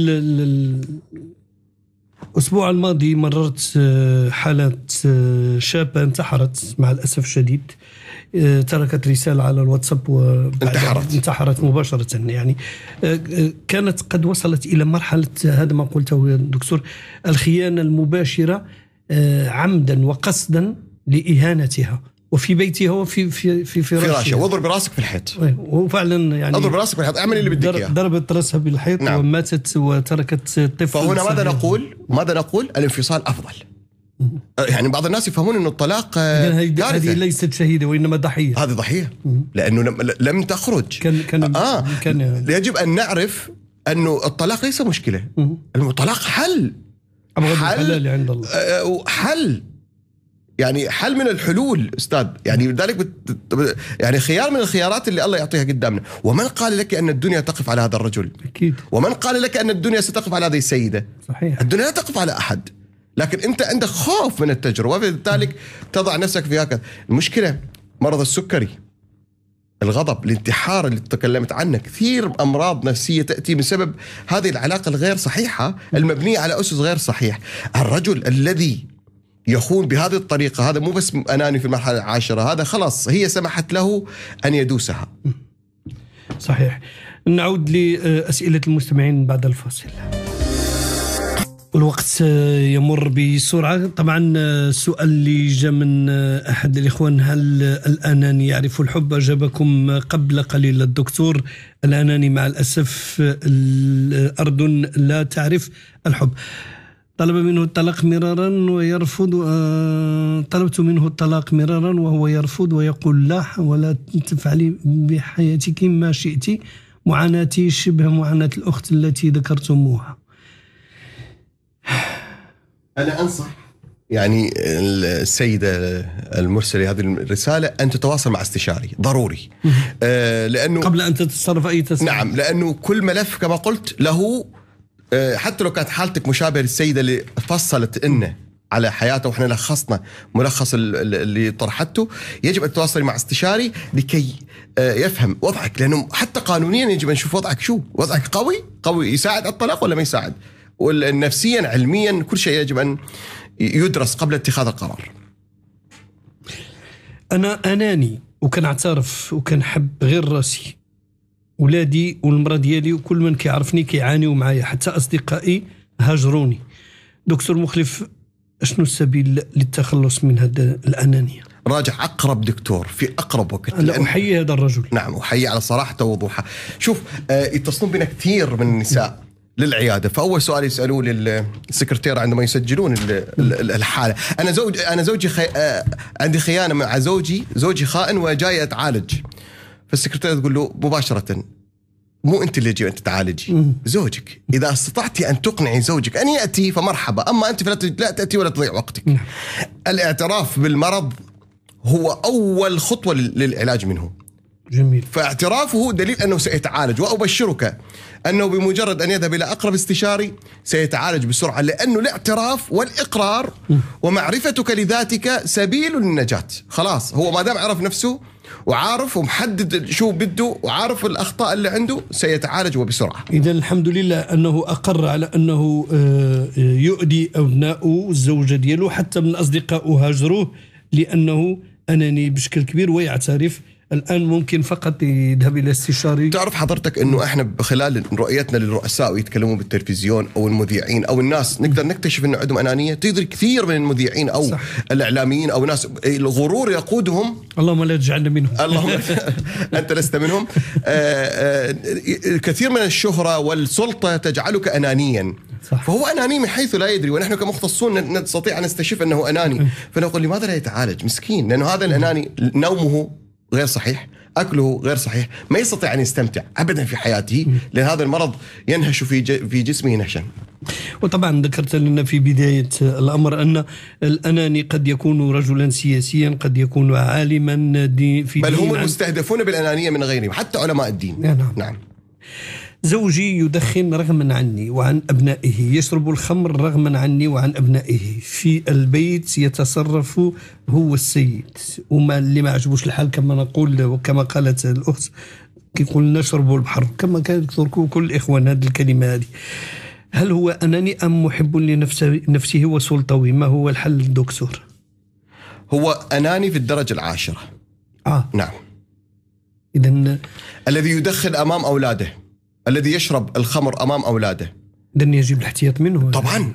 الاسبوع الماضي مررت آه، حاله آه، شابه انتحرت مع الاسف الشديد آه، تركت رسالة على الواتساب وانتحرت انتحرت مباشرة يعني آه، كانت قد وصلت إلى مرحلة هذا ما قلته دكتور الخيانة المباشرة آه، عمدا وقصدا لإهانتها وفي بيتها وفي في في فراشها, فراشها واضرب راسك في الحيط إيه، وفعلا يعني اضرب راسك في الحيط اعمل اللي بدك اياه ضربت راسها بالحيط نعم. وماتت وتركت طفل فهنا ماذا نقول؟ ماذا نقول؟ الانفصال افضل أه، يعني بعض الناس يفهمون انه الطلاق آه، هذه ليست شهيده وانما ضحيه هذه ضحيه لانه لم تخرج كان كان اه كان يجب ان نعرف انه الطلاق ليس مشكله الطلاق حل حل عند الله آه، حل يعني حل من الحلول استاذ يعني لذلك بت... يعني خيار من الخيارات اللي الله يعطيها قدامنا ومن قال لك ان الدنيا تقف على هذا الرجل اكيد ومن قال لك ان الدنيا ستقف على هذه السيده صحيح الدنيا لا تقف على احد لكن انت عندك خوف من التجربه فبالتالي تضع نفسك في هكذا المشكله مرض السكري الغضب الانتحار اللي تكلمت عنه كثير امراض نفسيه تاتي بسبب هذه العلاقه الغير صحيحه المبنيه على اسس غير صحيح الرجل الذي يخون بهذه الطريقه هذا مو بس اناني في المرحله العاشره هذا خلاص هي سمحت له ان يدوسها صحيح نعود لاسئله المستمعين بعد الفاصل والوقت آه، يمر بسرعة طبعا السؤال آه، اللي جاء من آه، أحد الإخوان هل الأناني يعرف الحب أجابكم قبل قليل الدكتور الأناني مع الأسف الأردن لا تعرف الحب طلب منه الطلاق مرارا ويرفض طلبت منه الطلاق مرارا وهو يرفض ويقول لا ولا تفعلي بحياتك ما شئت معاناتي شبه معاناة الأخت التي ذكرتموها انا انصح يعني السيدة المرسلة هذه الرسالة أن تتواصل مع استشاري ضروري آه، لأنه قبل أن تتصرف أي تصرف نعم لأنه كل ملف كما قلت له آه، حتى لو كانت حالتك مشابهة للسيدة اللي فصلت إنه على حياته واحنا لخصنا ملخص اللي طرحته يجب ان تتواصلي مع استشاري لكي آه، يفهم وضعك لانه حتى قانونيا يجب ان نشوف وضعك شو وضعك قوي قوي يساعد على الطلاق ولا ما يساعد ونفسيا علميا كل شيء يجب ان يدرس قبل اتخاذ القرار انا اناني وكنعترف وكنحب غير راسي ولادي والمراه ديالي وكل من كيعرفني كيعانيوا معايا حتى اصدقائي هاجروني دكتور مخلف شنو السبيل للتخلص من هذا الانانيه راجع اقرب دكتور في اقرب وقت انا احيي هذا الرجل نعم احيي على صراحته ووضوحه شوف آه، يتصلون بنا كثير من النساء للعياده فاول سؤال يسالوه للسكرتيره عندما يسجلون الحاله انا زوج انا زوجي خي... آه، عندي خيانه مع زوجي زوجي خائن وجاي اتعالج فالسكرتيره تقول له مباشره مو انت اللي تجي انت تعالجي زوجك اذا استطعتي ان تقنعي زوجك ان ياتي فمرحبا اما انت فلا لا تاتي ولا تضيع وقتك نعم. الاعتراف بالمرض هو اول خطوه للعلاج منه جميل فاعترافه دليل انه سيتعالج وابشرك انه بمجرد ان يذهب الى اقرب استشاري سيتعالج بسرعه لانه الاعتراف والاقرار ومعرفتك لذاتك سبيل للنجاه خلاص هو ما دام عرف نفسه وعارف ومحدد شو بده وعارف الاخطاء اللي عنده سيتعالج وبسرعه. اذا الحمد لله انه اقر على انه آه، آه، يؤذي ابناءه الزوجه ديالو حتى من اصدقائه هاجروه لانه انني بشكل كبير ويعترف الان ممكن فقط يذهب الى استشاري تعرف حضرتك انه احنا خلال رؤيتنا للرؤساء ويتكلمون بالتلفزيون او المذيعين او الناس نقدر نكتشف انه عندهم انانيه تقدر كثير من المذيعين او صح. الاعلاميين او ناس إيه، الغرور يقودهم اللهم لا تجعلنا منهم اللهم <laughs> انت لست منهم آآ آه، آآ آه، كثير من الشهره والسلطه تجعلك انانيا صح. فهو اناني من حيث لا يدري ونحن كمختصون نستطيع ان نستشف انه اناني إيه. فنقول لماذا لا يتعالج مسكين لانه هذا الاناني نومه غير صحيح اكله غير صحيح ما يستطيع ان يستمتع ابدا في حياته لان هذا المرض ينهش في في جسمه نهشا وطبعا ذكرت لنا في بدايه الامر ان الاناني قد يكون رجلا سياسيا قد يكون عالما في بل هم المستهدفون بالانانيه من غيرهم حتى علماء الدين نعم, نعم. زوجي يدخن رغما عني وعن أبنائه يشرب الخمر رغما عني وعن أبنائه في البيت يتصرف هو السيد وما اللي ما عجبوش الحال كما نقول وكما قالت الأخت كي قلنا شربوا البحر كما كان تركوا كل الإخوان هذه الكلمة هذه هل هو أناني أم محب لنفسه نفسه وسلطوي ما هو الحل دكتور هو أناني في الدرجة العاشرة آه نعم إذا الذي يدخن أمام أولاده الذي يشرب الخمر أمام أولاده لن يجب الاحتياط منه طبعا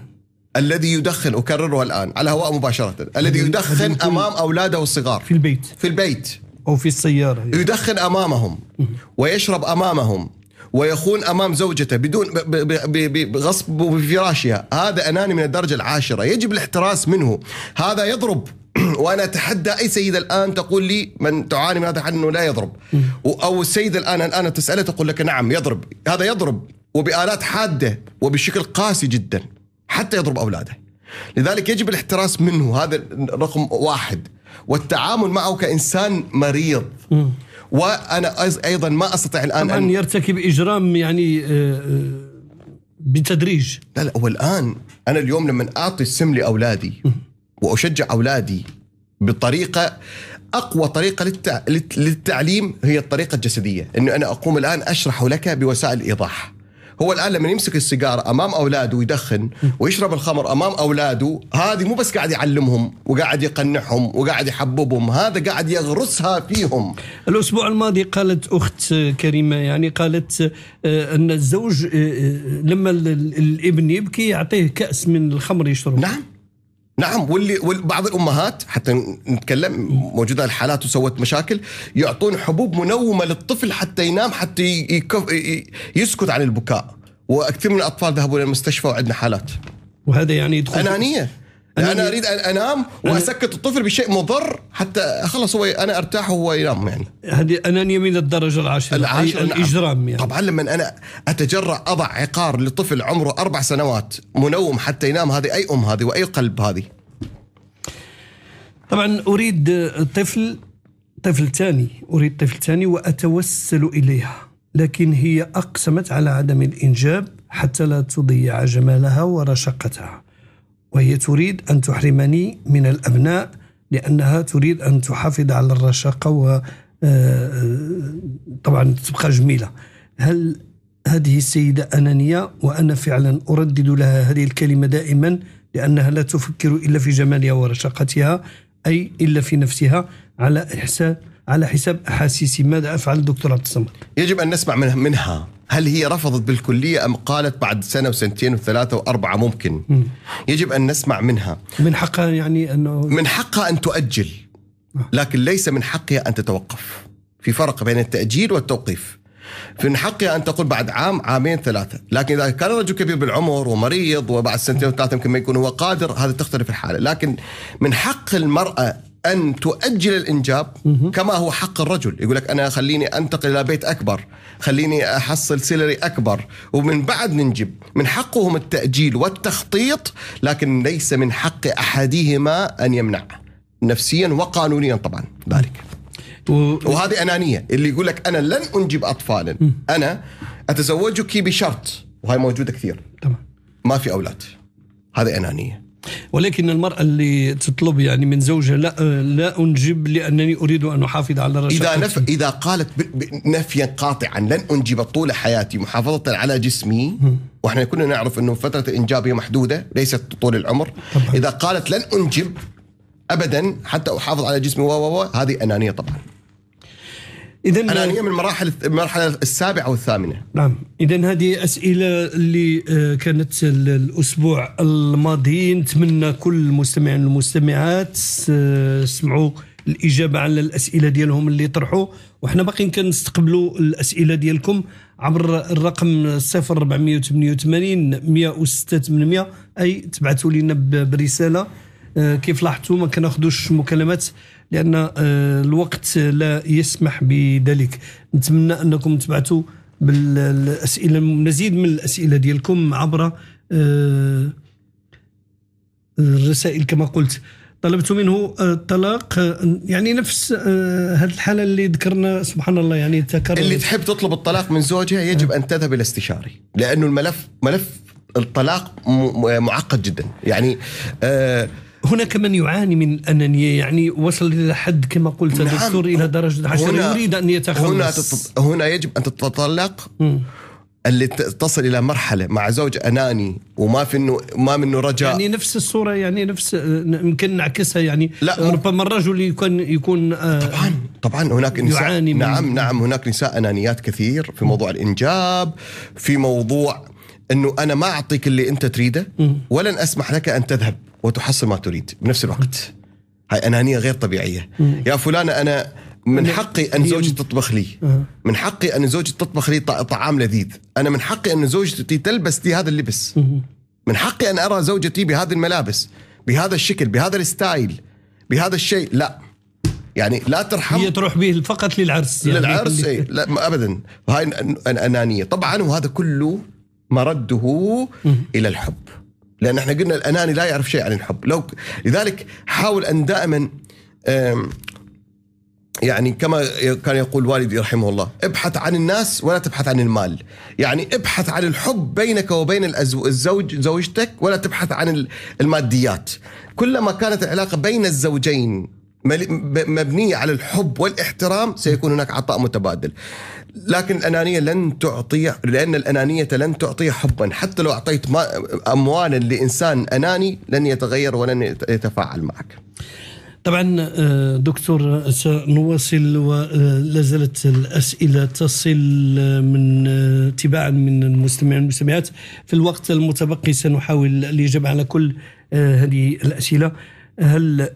الذي يدخن أكرره الآن على هواء مباشرة الذي يدخن أمام أولاده الصغار في البيت في البيت أو في السيارة يعني. يدخن أمامهم ويشرب أمامهم ويخون امام زوجته بدون بغصب بفراشها هذا اناني من الدرجه العاشره يجب الاحتراس منه هذا يضرب <clears throat> وانا اتحدى اي سيده الان تقول لي من تعاني من هذا الحال انه لا يضرب او السيده الان الان تساله تقول لك نعم يضرب هذا يضرب وبالات حاده وبشكل قاسي جدا حتى يضرب اولاده لذلك يجب الاحتراس منه هذا رقم واحد والتعامل معه كانسان مريض وانا ايضا ما استطيع الان طبعا أن يرتكب اجرام يعني آه، آه، بتدريج لا لا هو الان انا اليوم لما اعطي السم لاولادي واشجع اولادي بطريقه اقوى طريقه للتعليم هي الطريقه الجسديه انه انا اقوم الان اشرح لك بوسائل ايضاح هو الان لما يمسك السيجاره امام اولاده ويدخن ويشرب الخمر امام اولاده هذه مو بس قاعد يعلمهم وقاعد يقنعهم وقاعد يحببهم هذا قاعد يغرسها فيهم الاسبوع الماضي قالت اخت كريمه يعني قالت آه، ان الزوج آه، آه، لما الابن يبكي يعطيه كاس من الخمر يشربه نعم نعم واللي بعض الامهات حتى نتكلم موجوده الحالات وسوت مشاكل يعطون حبوب منومه للطفل حتى ينام حتى يسكت عن البكاء وكثير من الاطفال ذهبوا الى المستشفى وعندنا حالات وهذا يعني يدخل انانيه لا انا يعني اريد ان انام واسكت الطفل بشيء مضر حتى خلص هو انا ارتاح وهو ينام يعني هذه انانيه من الدرجه العاشره العاشره نعم. الاجرام يعني طبعا لما انا اتجرأ اضع عقار لطفل عمره اربع سنوات منوم حتى ينام هذه اي ام هذه واي قلب هذه طبعا اريد طفل طفل ثاني اريد طفل ثاني واتوسل اليها لكن هي اقسمت على عدم الانجاب حتى لا تضيع جمالها ورشاقتها وهي تريد أن تحرمني من الأبناء لأنها تريد أن تحافظ على الرشاقة و آه، آه، طبعا تبقى جميلة هل هذه السيدة أنانية وأنا فعلا أردد لها هذه الكلمة دائما لأنها لا تفكر إلا في جمالها ورشاقتها أي إلا في نفسها على حساب على حساب أحاسيسي ماذا أفعل عبد الصمد يجب أن نسمع منها هل هي رفضت بالكلية أم قالت بعد سنة وسنتين وثلاثة وأربعة ممكن يجب أن نسمع منها من حقها يعني أنه من حقها أن تؤجل آه. لكن ليس من حقها أن تتوقف في فرق بين التأجيل والتوقيف في حقها أن تقول بعد عام عامين ثلاثة لكن إذا كان الرجل كبير بالعمر ومريض وبعد سنتين وثلاثة يمكن ما يكون هو قادر هذا تختلف الحالة لكن من حق المرأة أن تؤجل الإنجاب كما هو حق الرجل يقول لك أنا خليني أنتقل إلى بيت أكبر خليني أحصل سيلري أكبر ومن بعد ننجب من حقهم التأجيل والتخطيط لكن ليس من حق أحدهما أن يمنع نفسيا وقانونيا طبعا ذلك و... وهذه أنانية اللي يقول لك أنا لن أنجب أطفالا أنا أتزوجك بشرط وهي موجودة كثير تمام ما في أولاد هذه أنانية ولكن المرأة اللي تطلب يعني من زوجها لا لا أنجب لأنني أريد أن أحافظ على رشاقتي إذا نف... إذا قالت نفيا قاطعا لن أنجب طول حياتي محافظة على جسمي وإحنا كنا نعرف أنه فترة الإنجاب هي محدودة ليست طول العمر طبعا. إذا قالت لن أنجب أبدا حتى أحافظ على جسمي و هذه أنانية طبعا اذا هي من المراحل المرحله السابعه والثامنه نعم اذا هذه اسئله اللي آه، كانت الاسبوع الماضي نتمنى كل المستمعين والمستمعات آه، سمعوا الاجابه على الاسئله ديالهم اللي طرحوا وحنا باقيين كنستقبلوا الاسئله ديالكم عبر الرقم 0488 106 800 اي تبعثوا لنا برساله آه، كيف لاحظتوا ما كناخذوش مكالمات لان آه، الوقت لا يسمح بذلك نتمنى انكم تبعثوا بالاسئله مزيد من الاسئله ديالكم عبر آه، الرسائل كما قلت طلبت منه آه، الطلاق يعني نفس هذه الحاله اللي ذكرنا سبحان الله يعني تكرر اللي تحب تطلب الطلاق من زوجها يجب ان تذهب الى استشاري لانه الملف ملف الطلاق معقد جدا يعني آه هناك من يعاني من انانيه يعني وصل الى حد كما قلت نعم. دكتور الى درجه عشان يريد ان يتخلص هنا هنا يجب ان تتطلق اللي تصل الى مرحله مع زوج اناني وما في انه ما منه رجاء يعني نفس الصوره يعني نفس آه، يمكن نعكسها يعني لا ربما الرجل يكون يكون آه، طبعا طبعا هناك نساء يعاني نعم من نعم هناك نساء انانيات كثير في موضوع الانجاب في موضوع انه انا ما اعطيك اللي انت تريده ولن اسمح لك ان تذهب وتحصل ما تريد بنفس الوقت هاي انانيه غير طبيعيه يا فلانه انا آه. من حقي ان زوجتي تطبخ لي من حقي ان زوجتي تطبخ لي طعام لذيذ انا من حقي ان زوجتي تلبس لي هذا اللبس من حقي ان ارى زوجتي بهذه الملابس بهذا الشكل بهذا الستايل بهذا الشيء لا يعني لا ترحم هي تروح به فقط للعرس يعني للعرس اي لا ابدا هاي انانيه طبعا وهذا كله مرده الى الحب لان احنا قلنا الاناني لا يعرف شيء عن الحب لو لذلك حاول ان دائما يعني كما كان يقول والدي رحمه الله ابحث عن الناس ولا تبحث عن المال يعني ابحث عن الحب بينك وبين الزوج زوجتك ولا تبحث عن الماديات كلما كانت العلاقة بين الزوجين مبنية على الحب والاحترام سيكون هناك عطاء متبادل لكن الأنانية لن تعطي لأن الأنانية لن تعطي حبا حتى لو أعطيت أموالا لإنسان أناني لن يتغير ولن يتفاعل معك طبعا آه، دكتور سنواصل ولازالت الاسئله تصل آه، من آه، تباعا من المستمعين والمستمعات في الوقت المتبقي سنحاول الاجابه على كل هذه الاسئله هل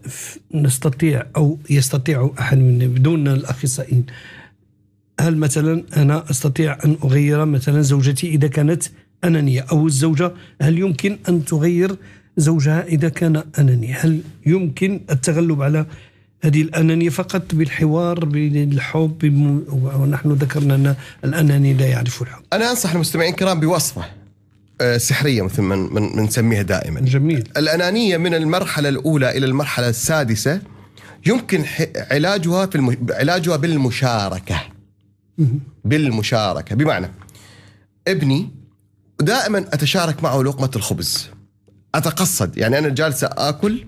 نستطيع او يستطيع احد منا بدون الاخصائيين هل مثلا انا استطيع ان اغير مثلا زوجتي اذا كانت انانيه او الزوجه هل يمكن ان تغير زوجها اذا كان اناني هل يمكن التغلب على هذه الانانيه فقط بالحوار بالحب ونحن ذكرنا ان الاناني لا يعرف الحب. انا انصح المستمعين الكرام بوصفه آه، سحريه مثل ما من بنسميها دائما جميل الانانيه من المرحله الاولى الى المرحله السادسه يمكن علاجها في المش... علاجها بالمشاركه بالمشاركه بمعنى ابني دائما اتشارك معه لقمه الخبز اتقصد يعني انا جالسه اكل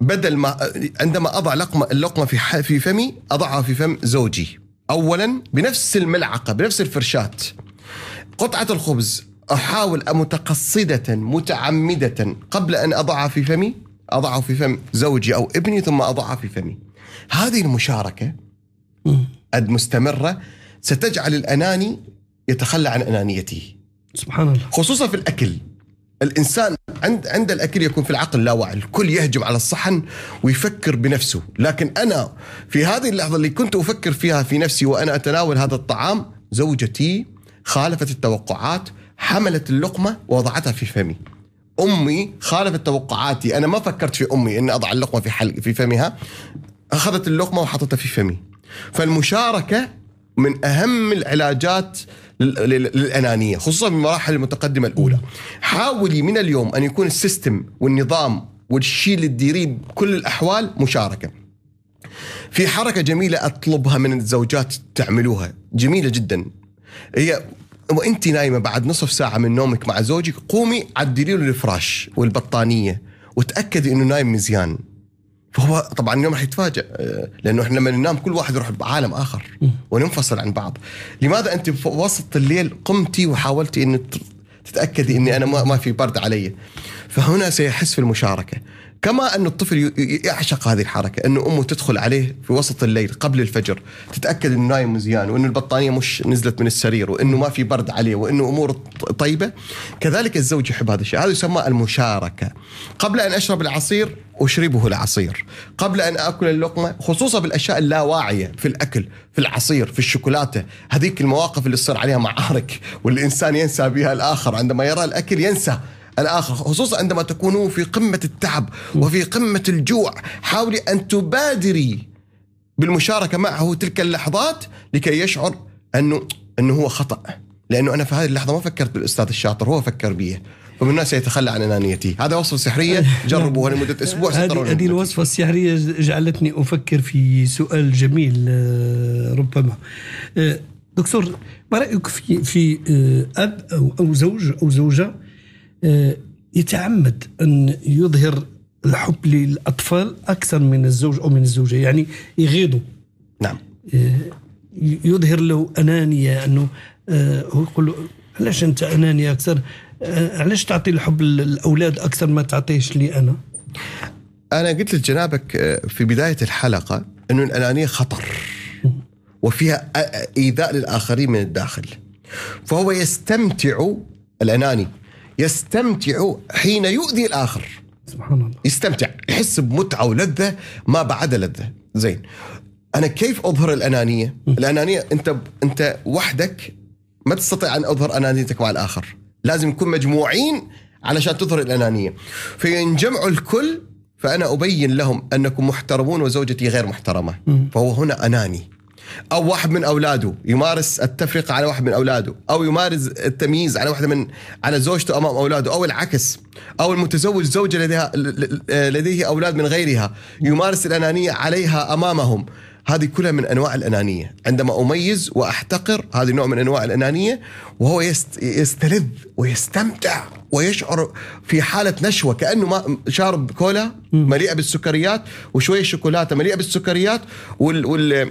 بدل ما عندما اضع لقمه اللقمه في في فمي اضعها في فم زوجي اولا بنفس الملعقه بنفس الفرشاه قطعه الخبز أحاول متقصدة متعمدة قبل أن أضعها في فمي أضعه في فم زوجي أو ابني ثم أضعها في فمي هذه المشاركة المستمرة ستجعل الأناني يتخلى عن أنانيته سبحان الله خصوصا في الأكل الانسان عند عند الاكل يكون في العقل لا وعي الكل يهجم على الصحن ويفكر بنفسه، لكن انا في هذه اللحظه اللي كنت افكر فيها في نفسي وانا اتناول هذا الطعام، زوجتي خالفت التوقعات حملت اللقمة ووضعتها في فمي أمي خالفت توقعاتي أنا ما فكرت في أمي أن أضع اللقمة في, حل... في فمها أخذت اللقمة وحطتها في فمي فالمشاركة من أهم العلاجات للأنانية خصوصا في المراحل المتقدمة الأولى حاولي من اليوم أن يكون السيستم والنظام والشيء اللي تديريه بكل الأحوال مشاركة في حركة جميلة أطلبها من الزوجات تعملوها جميلة جدا هي وانت نايمه بعد نصف ساعه من نومك مع زوجك قومي عدلي له الفراش والبطانيه وتاكدي انه نايم مزيان فهو طبعا اليوم راح يتفاجئ آه، لانه احنا لما ننام كل واحد يروح بعالم اخر وننفصل عن بعض لماذا انت في وسط الليل قمتي وحاولتي ان تتاكدي اني انا ما في برد علي فهنا سيحس في المشاركه كما أن الطفل يعشق هذه الحركة أنه أمه تدخل عليه في وسط الليل قبل الفجر تتأكد أنه نايم مزيان وأنه البطانية مش نزلت من السرير وأنه ما في برد عليه وأنه أموره طيبة كذلك الزوج يحب هذا الشيء هذا يسمى المشاركة قبل أن أشرب العصير أشربه العصير قبل أن أكل اللقمة خصوصا بالأشياء اللاواعية في الأكل في العصير في الشوكولاتة هذيك المواقف اللي تصير عليها معارك والإنسان ينسى بها الآخر عندما يرى الأكل ينسى الآخر خصوصا عندما تكونوا في قمة التعب وفي قمة الجوع حاولي أن تبادري بالمشاركة معه تلك اللحظات لكي يشعر أنه, أنه هو خطأ لأنه أنا في هذه اللحظة ما فكرت بالأستاذ الشاطر هو فكر بيه ومن الناس يتخلى عن انانيتي هذا وصفه سحريه <laughs> جربوها لمده اسبوع هذه, هذه الوصفه السحريه جعلتني افكر في سؤال جميل آه، ربما آه، دكتور ما رايك في في آه، اب او او زوج او زوجه آه، يتعمد ان يظهر الحب للاطفال اكثر من الزوج او من الزوجه يعني يغيضوا نعم آه، يظهر له انانيه انه آه، هو يقول له علاش انت انانيه اكثر علاش تعطي الحب للاولاد اكثر ما تعطيش لي انا انا قلت لجنابك في بدايه الحلقه انه الانانيه خطر وفيها ايذاء للاخرين من الداخل فهو يستمتع الاناني يستمتع حين يؤذي الآخر سبحان الله يستمتع يحس بمتعة ولذة ما بعد لذة زين أنا كيف أظهر الأنانية الأنانية أنت أنت وحدك ما تستطيع أن أظهر أنانيتك مع الآخر لازم نكون مجموعين علشان تظهر الأنانية فينجمع الكل فأنا أبين لهم أنكم محترمون وزوجتي غير محترمة فهو هنا أناني او واحد من اولاده يمارس التفرقه على واحد من اولاده او يمارس التمييز على واحده من على زوجته امام اولاده او العكس او المتزوج زوجه لديها لديه اولاد من غيرها يمارس الانانيه عليها امامهم هذه كلها من انواع الانانيه، عندما اميز واحتقر هذه نوع من انواع الانانيه وهو يستلذ ويستمتع ويشعر في حاله نشوه كانه ما شارب كولا مليئه بالسكريات وشويه شوكولاته مليئه بالسكريات وال, وال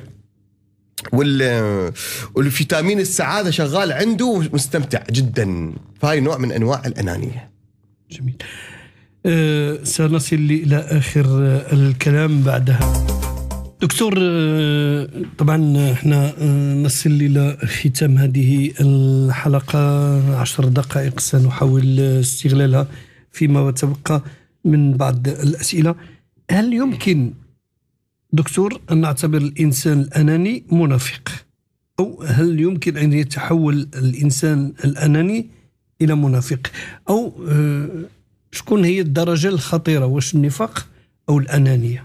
وال والفيتامين السعاده شغال عنده ومستمتع جدا فهاي نوع من انواع الانانيه جميل أه سنصل الى اخر أه، الكلام بعدها دكتور أه، طبعا احنا أه، نصل الى ختام هذه الحلقه عشر دقائق سنحاول استغلالها فيما تبقى من بعض الاسئله هل يمكن دكتور أن نعتبر الانسان الاناني منافق او هل يمكن ان يتحول الانسان الاناني الى منافق او آه، شكون هي الدرجه الخطيره واش النفاق او الانانيه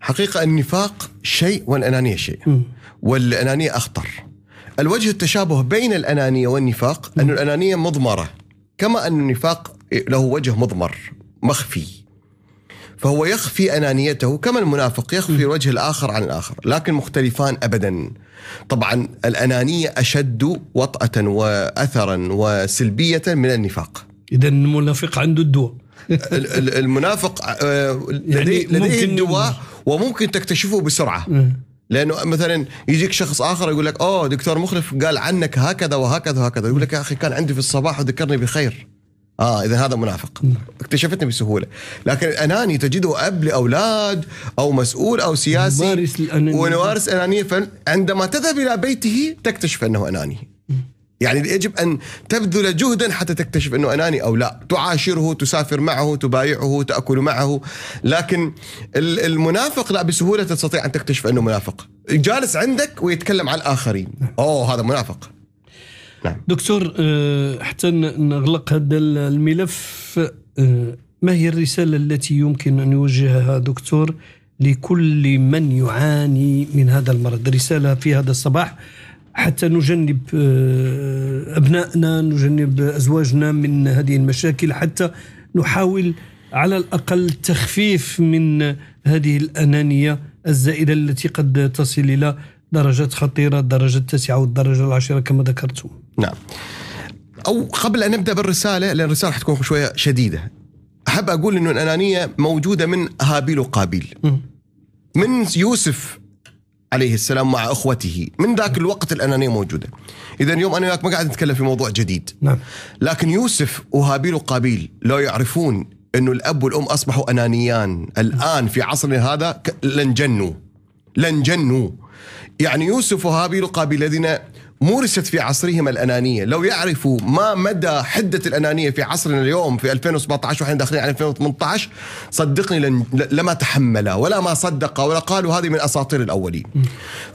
حقيقه النفاق شيء والانانيه شيء م. والانانيه اخطر الوجه التشابه بين الانانيه والنفاق م. ان الانانيه مضمره كما ان النفاق له وجه مضمر مخفي فهو يخفي أنانيته كما المنافق يخفي الوجه الآخر عن الآخر لكن مختلفان أبدا طبعا الأنانية أشد وطأة وأثرا وسلبية من النفاق إذا المنافق عنده الدواء <laughs> المنافق لديه, آه، يعني لديه الدواء وممكن تكتشفه بسرعة لانه مثلا يجيك شخص اخر يقول لك اوه دكتور مخلف قال عنك هكذا وهكذا وهكذا يقول لك يا اخي كان عندي في الصباح وذكرني بخير اه اذا هذا منافق اكتشفتني بسهوله لكن الاناني تجده اب لاولاد او مسؤول او سياسي وارث الانانيه وارث انانيه فعندما تذهب الى بيته تكتشف انه اناني يعني يجب ان تبذل جهدا حتى تكتشف انه اناني او لا، تعاشره، تسافر معه، تبايعه، تاكل معه، لكن المنافق لا بسهوله تستطيع ان تكتشف انه منافق، جالس عندك ويتكلم على الاخرين، نعم. اوه هذا منافق. نعم. دكتور آه، حتى نغلق هذا الملف آه، ما هي الرسالة التي يمكن أن يوجهها دكتور لكل من يعاني من هذا المرض رسالة في هذا الصباح حتى نجنب آه، أبنائنا نجنب أزواجنا من هذه المشاكل حتى نحاول على الأقل تخفيف من هذه الأنانية الزائدة التي قد تصل إلى درجات خطيرة الدرجة التاسعة والدرجة العاشرة كما ذكرتم نعم او قبل ان نبدا بالرساله لان الرساله حتكون شويه شديده احب اقول انه الانانيه موجوده من هابيل وقابيل من يوسف عليه السلام مع اخوته من ذاك الوقت الانانيه موجوده اذا اليوم انا وياك ما قاعد نتكلم في موضوع جديد نعم. لكن يوسف وهابيل وقابيل لو يعرفون انه الاب والام اصبحوا انانيان الان في عصرنا هذا لن جنوا لن جنوا يعني يوسف وهابيل وقابيل الذين مورست في عصرهم الانانيه، لو يعرفوا ما مدى حده الانانيه في عصرنا اليوم في 2017 واحنا داخلين على 2018 صدقني لما تحمل ولا ما صدق ولا قالوا هذه من اساطير الاولين.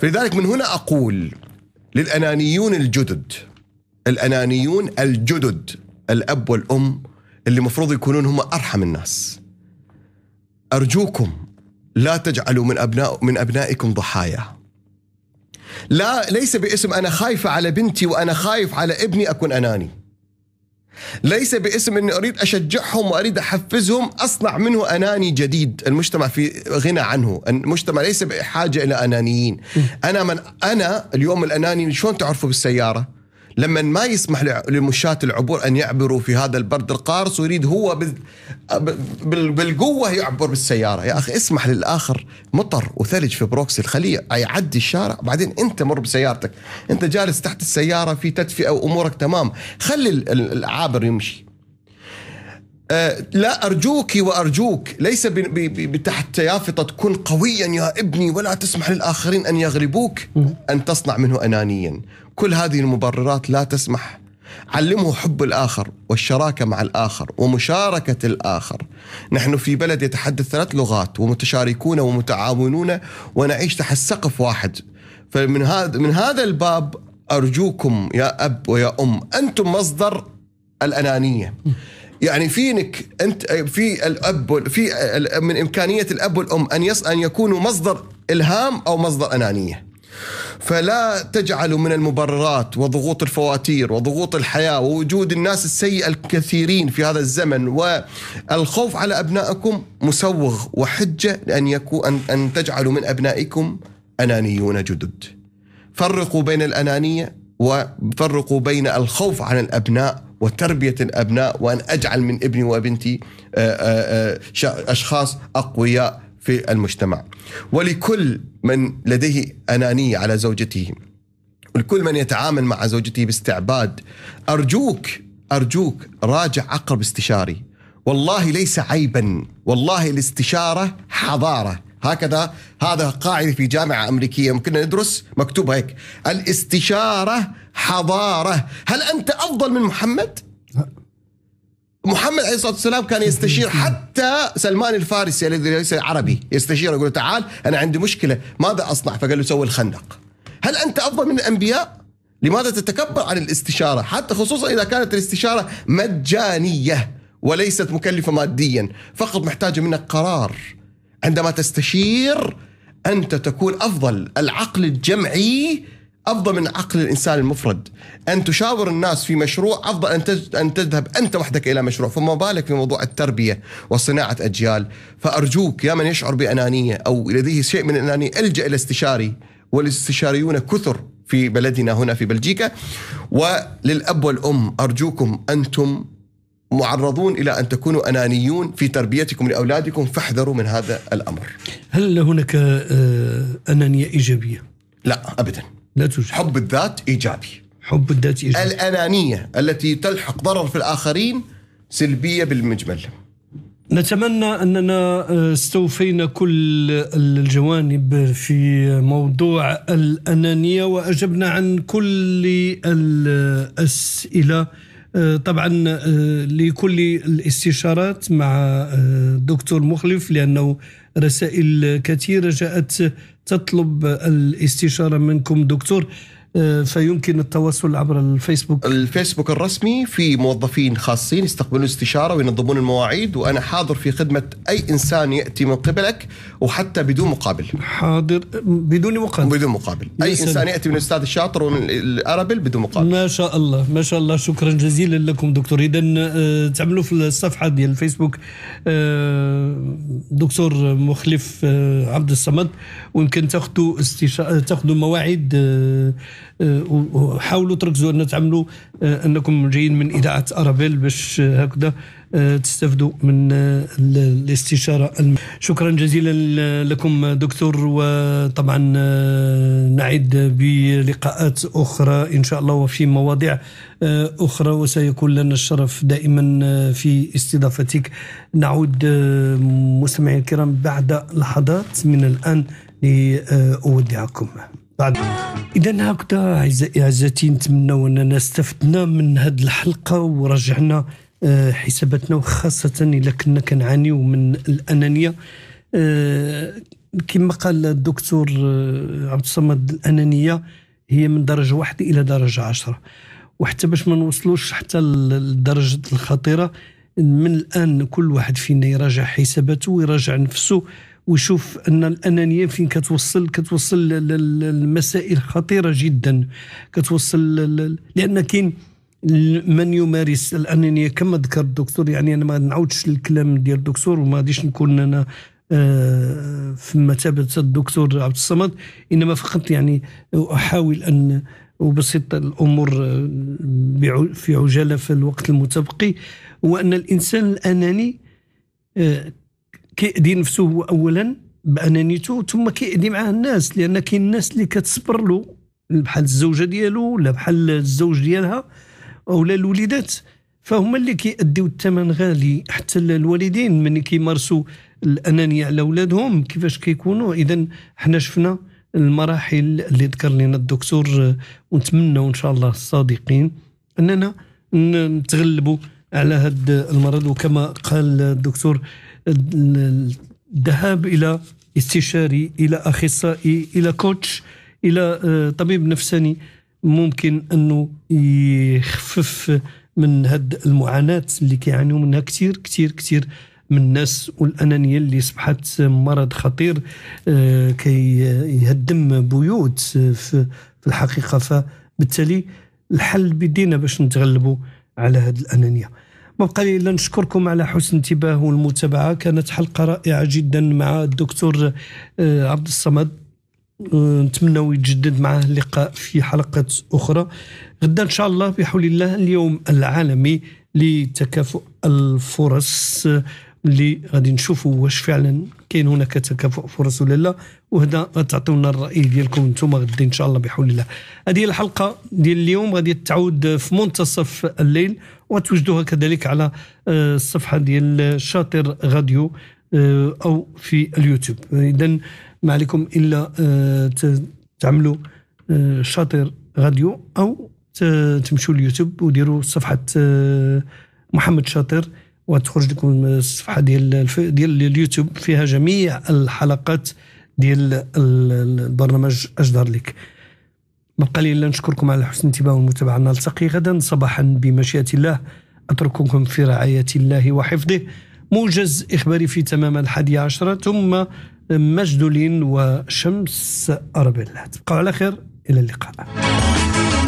فلذلك من هنا اقول للانانيون الجدد الانانيون الجدد الاب والام اللي المفروض يكونون هم ارحم الناس. ارجوكم لا تجعلوا من ابناء من ابنائكم ضحايا. لا ليس باسم أنا خايفة على بنتي وأنا خايف على ابني أكون أناني ليس باسم أني أريد أشجعهم وأريد أحفزهم أصنع منه أناني جديد المجتمع في غنى عنه المجتمع ليس بحاجة إلى أنانيين أنا من أنا اليوم الأناني شلون تعرفه بالسيارة لما ما يسمح لمشاة العبور أن يعبروا في هذا البرد القارس ويريد هو بالقوة يعبر بالسيارة يا أخي اسمح للآخر مطر وثلج في بروكسي الخلية يعدي الشارع بعدين أنت مر بسيارتك أنت جالس تحت السيارة في تدفئة وأمورك تمام خلي العابر يمشي آه، لا أرجوك وأرجوك ليس تحت يافطة كن قويا يا ابني ولا تسمح للآخرين أن يغلبوك أن تصنع منه أنانيا كل هذه المبررات لا تسمح علمه حب الآخر والشراكة مع الآخر ومشاركة الآخر نحن في بلد يتحدث ثلاث لغات ومتشاركون ومتعاونون ونعيش تحت سقف واحد فمن هذا من هذا الباب أرجوكم يا أب ويا أم أنتم مصدر الأنانية يعني فينك انت في الاب في من امكانيه الاب والام ان يص ان يكونوا مصدر الهام او مصدر انانيه. فلا تجعلوا من المبررات وضغوط الفواتير وضغوط الحياه ووجود الناس السيئه الكثيرين في هذا الزمن والخوف على ابنائكم مسوغ وحجه لان يكون ان, أن تجعلوا من ابنائكم انانيون جدد. فرقوا بين الانانيه وفرقوا بين الخوف عن الأبناء وتربية الأبناء وأن أجعل من ابني وبنتي آه، آه، آه، أشخاص أقوياء في المجتمع ولكل من لديه أنانية على زوجته ولكل من يتعامل مع زوجته باستعباد أرجوك أرجوك راجع عقرب استشاري والله ليس عيبا والله الاستشارة حضارة هكذا هذا قاعده في جامعه امريكيه ممكن ندرس مكتوب هيك الاستشاره حضاره هل انت افضل من محمد محمد عليه الصلاه والسلام كان يستشير <laughs> حتى سلمان الفارسي الذي ليس عربي يستشير يقول تعال انا عندي مشكله ماذا اصنع فقال له سوي الخندق هل انت افضل من الانبياء لماذا تتكبر عن الاستشاره حتى خصوصا اذا كانت الاستشاره مجانيه وليست مكلفه ماديا فقط محتاجه منك قرار عندما تستشير انت تكون افضل، العقل الجمعي افضل من عقل الانسان المفرد، ان تشاور الناس في مشروع افضل ان ان تذهب انت وحدك الى مشروع، فما بالك في موضوع التربيه وصناعه اجيال، فارجوك يا من يشعر بانانيه او لديه شيء من الانانيه الجا الى استشاري والاستشاريون كثر في بلدنا هنا في بلجيكا وللاب والام ارجوكم انتم معرضون الى ان تكونوا انانيون في تربيتكم لاولادكم فاحذروا من هذا الامر. هل هناك آه، انانيه ايجابيه؟ لا ابدا. لا توجد. حب الذات ايجابي. حب الذات ايجابي. الانانيه التي تلحق ضرر في الاخرين سلبيه بالمجمل. نتمنى اننا آه، استوفينا كل الجوانب في موضوع الانانيه واجبنا عن كل الاسئله آه، طبعا آه، لكل الاستشارات مع الدكتور آه، مخلف لأنه رسائل كثيرة جاءت تطلب الاستشارة منكم دكتور آه، فيمكن التواصل عبر الفيسبوك الفيسبوك الرسمي في موظفين خاصين يستقبلون استشاره وينظمون المواعيد وانا حاضر في خدمه اي انسان ياتي من قبلك وحتى بدون مقابل حاضر بدون مقابل بدون مقابل اي سنة. انسان ياتي من الاستاذ الشاطر ومن الارابل بدون مقابل ما شاء الله ما شاء الله شكرا جزيلا لكم دكتور اذا آه، تعملوا في الصفحه ديال الفيسبوك آه، دكتور مخلف عبد الصمد ويمكن تاخذوا استشاره تاخذوا مواعيد أه، وحاولوا تركزوا ان تعملوا أه، انكم جايين من اذاعه ارابيل باش أه، هكذا تستفدوا من الاستشاره شكرا جزيلا لكم دكتور وطبعا نعد بلقاءات اخرى ان شاء الله وفي مواضيع اخرى وسيكون لنا الشرف دائما في استضافتك نعود مستمعي الكرام بعد لحظات من الان لأودعكم بعد اذا هكذا اعزائي نتمنوا اننا استفدنا من هذه الحلقه ورجعنا آه، حساباتنا وخاصه الا كنا كنعانيو من الانانيه آه، كما قال الدكتور آه، عبد الصمد الانانيه هي من درجه واحدة الى درجه عشرة وحتى باش ما نوصلوش حتى لدرجه الخطيره من الان كل واحد فينا يراجع حساباته ويراجع نفسه ويشوف ان الانانيه فين كتوصل كتوصل للمسائل خطيره جدا كتوصل لان كاين من يمارس الانانيه كما ذكر الدكتور يعني انا ما نعاودش الكلام ديال الدكتور وما غاديش نكون انا آه، في مثابه الدكتور عبد الصمد انما فقط يعني احاول ان وبسط الامور آه، في عجاله في الوقت المتبقي هو ان الانسان الاناني آه، كيأذي نفسه هو اولا بانانيته ثم كيأذي معاه الناس لان كاين الناس اللي كتصبر له بحال الزوجه ديالو ولا بحال الزوج ديالها ولا الوليدات فهما اللي كيأديو الثمن غالي حتى الوالدين ملي كيمارسوا الانانيه على اولادهم كيفاش كيكونوا اذا حنا شفنا المراحل اللي ذكر لنا الدكتور ونتمنوا ان شاء الله الصادقين اننا نتغلبوا على هذا المرض وكما قال الدكتور الذهاب الى استشاري الى اخصائي الى كوتش الى آه، طبيب نفساني ممكن انه يخفف من هاد المعاناه اللي كيعانيو منها كثير كثير كثير من الناس والانانيه اللي اصبحت مرض خطير آه، كيهدم بيوت آه، في الحقيقه فبالتالي الحل بدينا باش نتغلبوا على هاد الانانيه ما بقى لي الا نشكركم على حسن انتباه والمتابعه كانت حلقه رائعه جدا مع الدكتور آه، عبد الصمد آه، نتمنى يتجدد معه اللقاء في حلقه اخرى غدا ان شاء الله بحول الله اليوم العالمي لتكافؤ الفرص آه، اللي غادي نشوفوا واش فعلا كاين هناك تكافؤ فرص ولا لا وهذا غتعطيونا الراي ديالكم انتم غدا ان شاء الله بحول الله هذه الحلقه ديال اليوم غادي تعود في منتصف الليل وتوجدوها كذلك على آه، الصفحه ديال شاطر غاديو آه، او في اليوتيوب اذا ما عليكم الا آه، تعملوا شاطر غاديو او تمشوا لليوتيوب وديروا صفحه محمد شاطر وتخرج لكم الصفحه ديال ديال اليوتيوب فيها جميع الحلقات ديال البرنامج اجدر لك بقى لي الا نشكركم على حسن الانتباه المتابعه نلتقي غدا صباحا بمشيئه الله اترككم في رعايه الله وحفظه موجز اخباري في تمام الحادية عشرة ثم مجدولين وشمس اربيلات تبقوا على خير الى اللقاء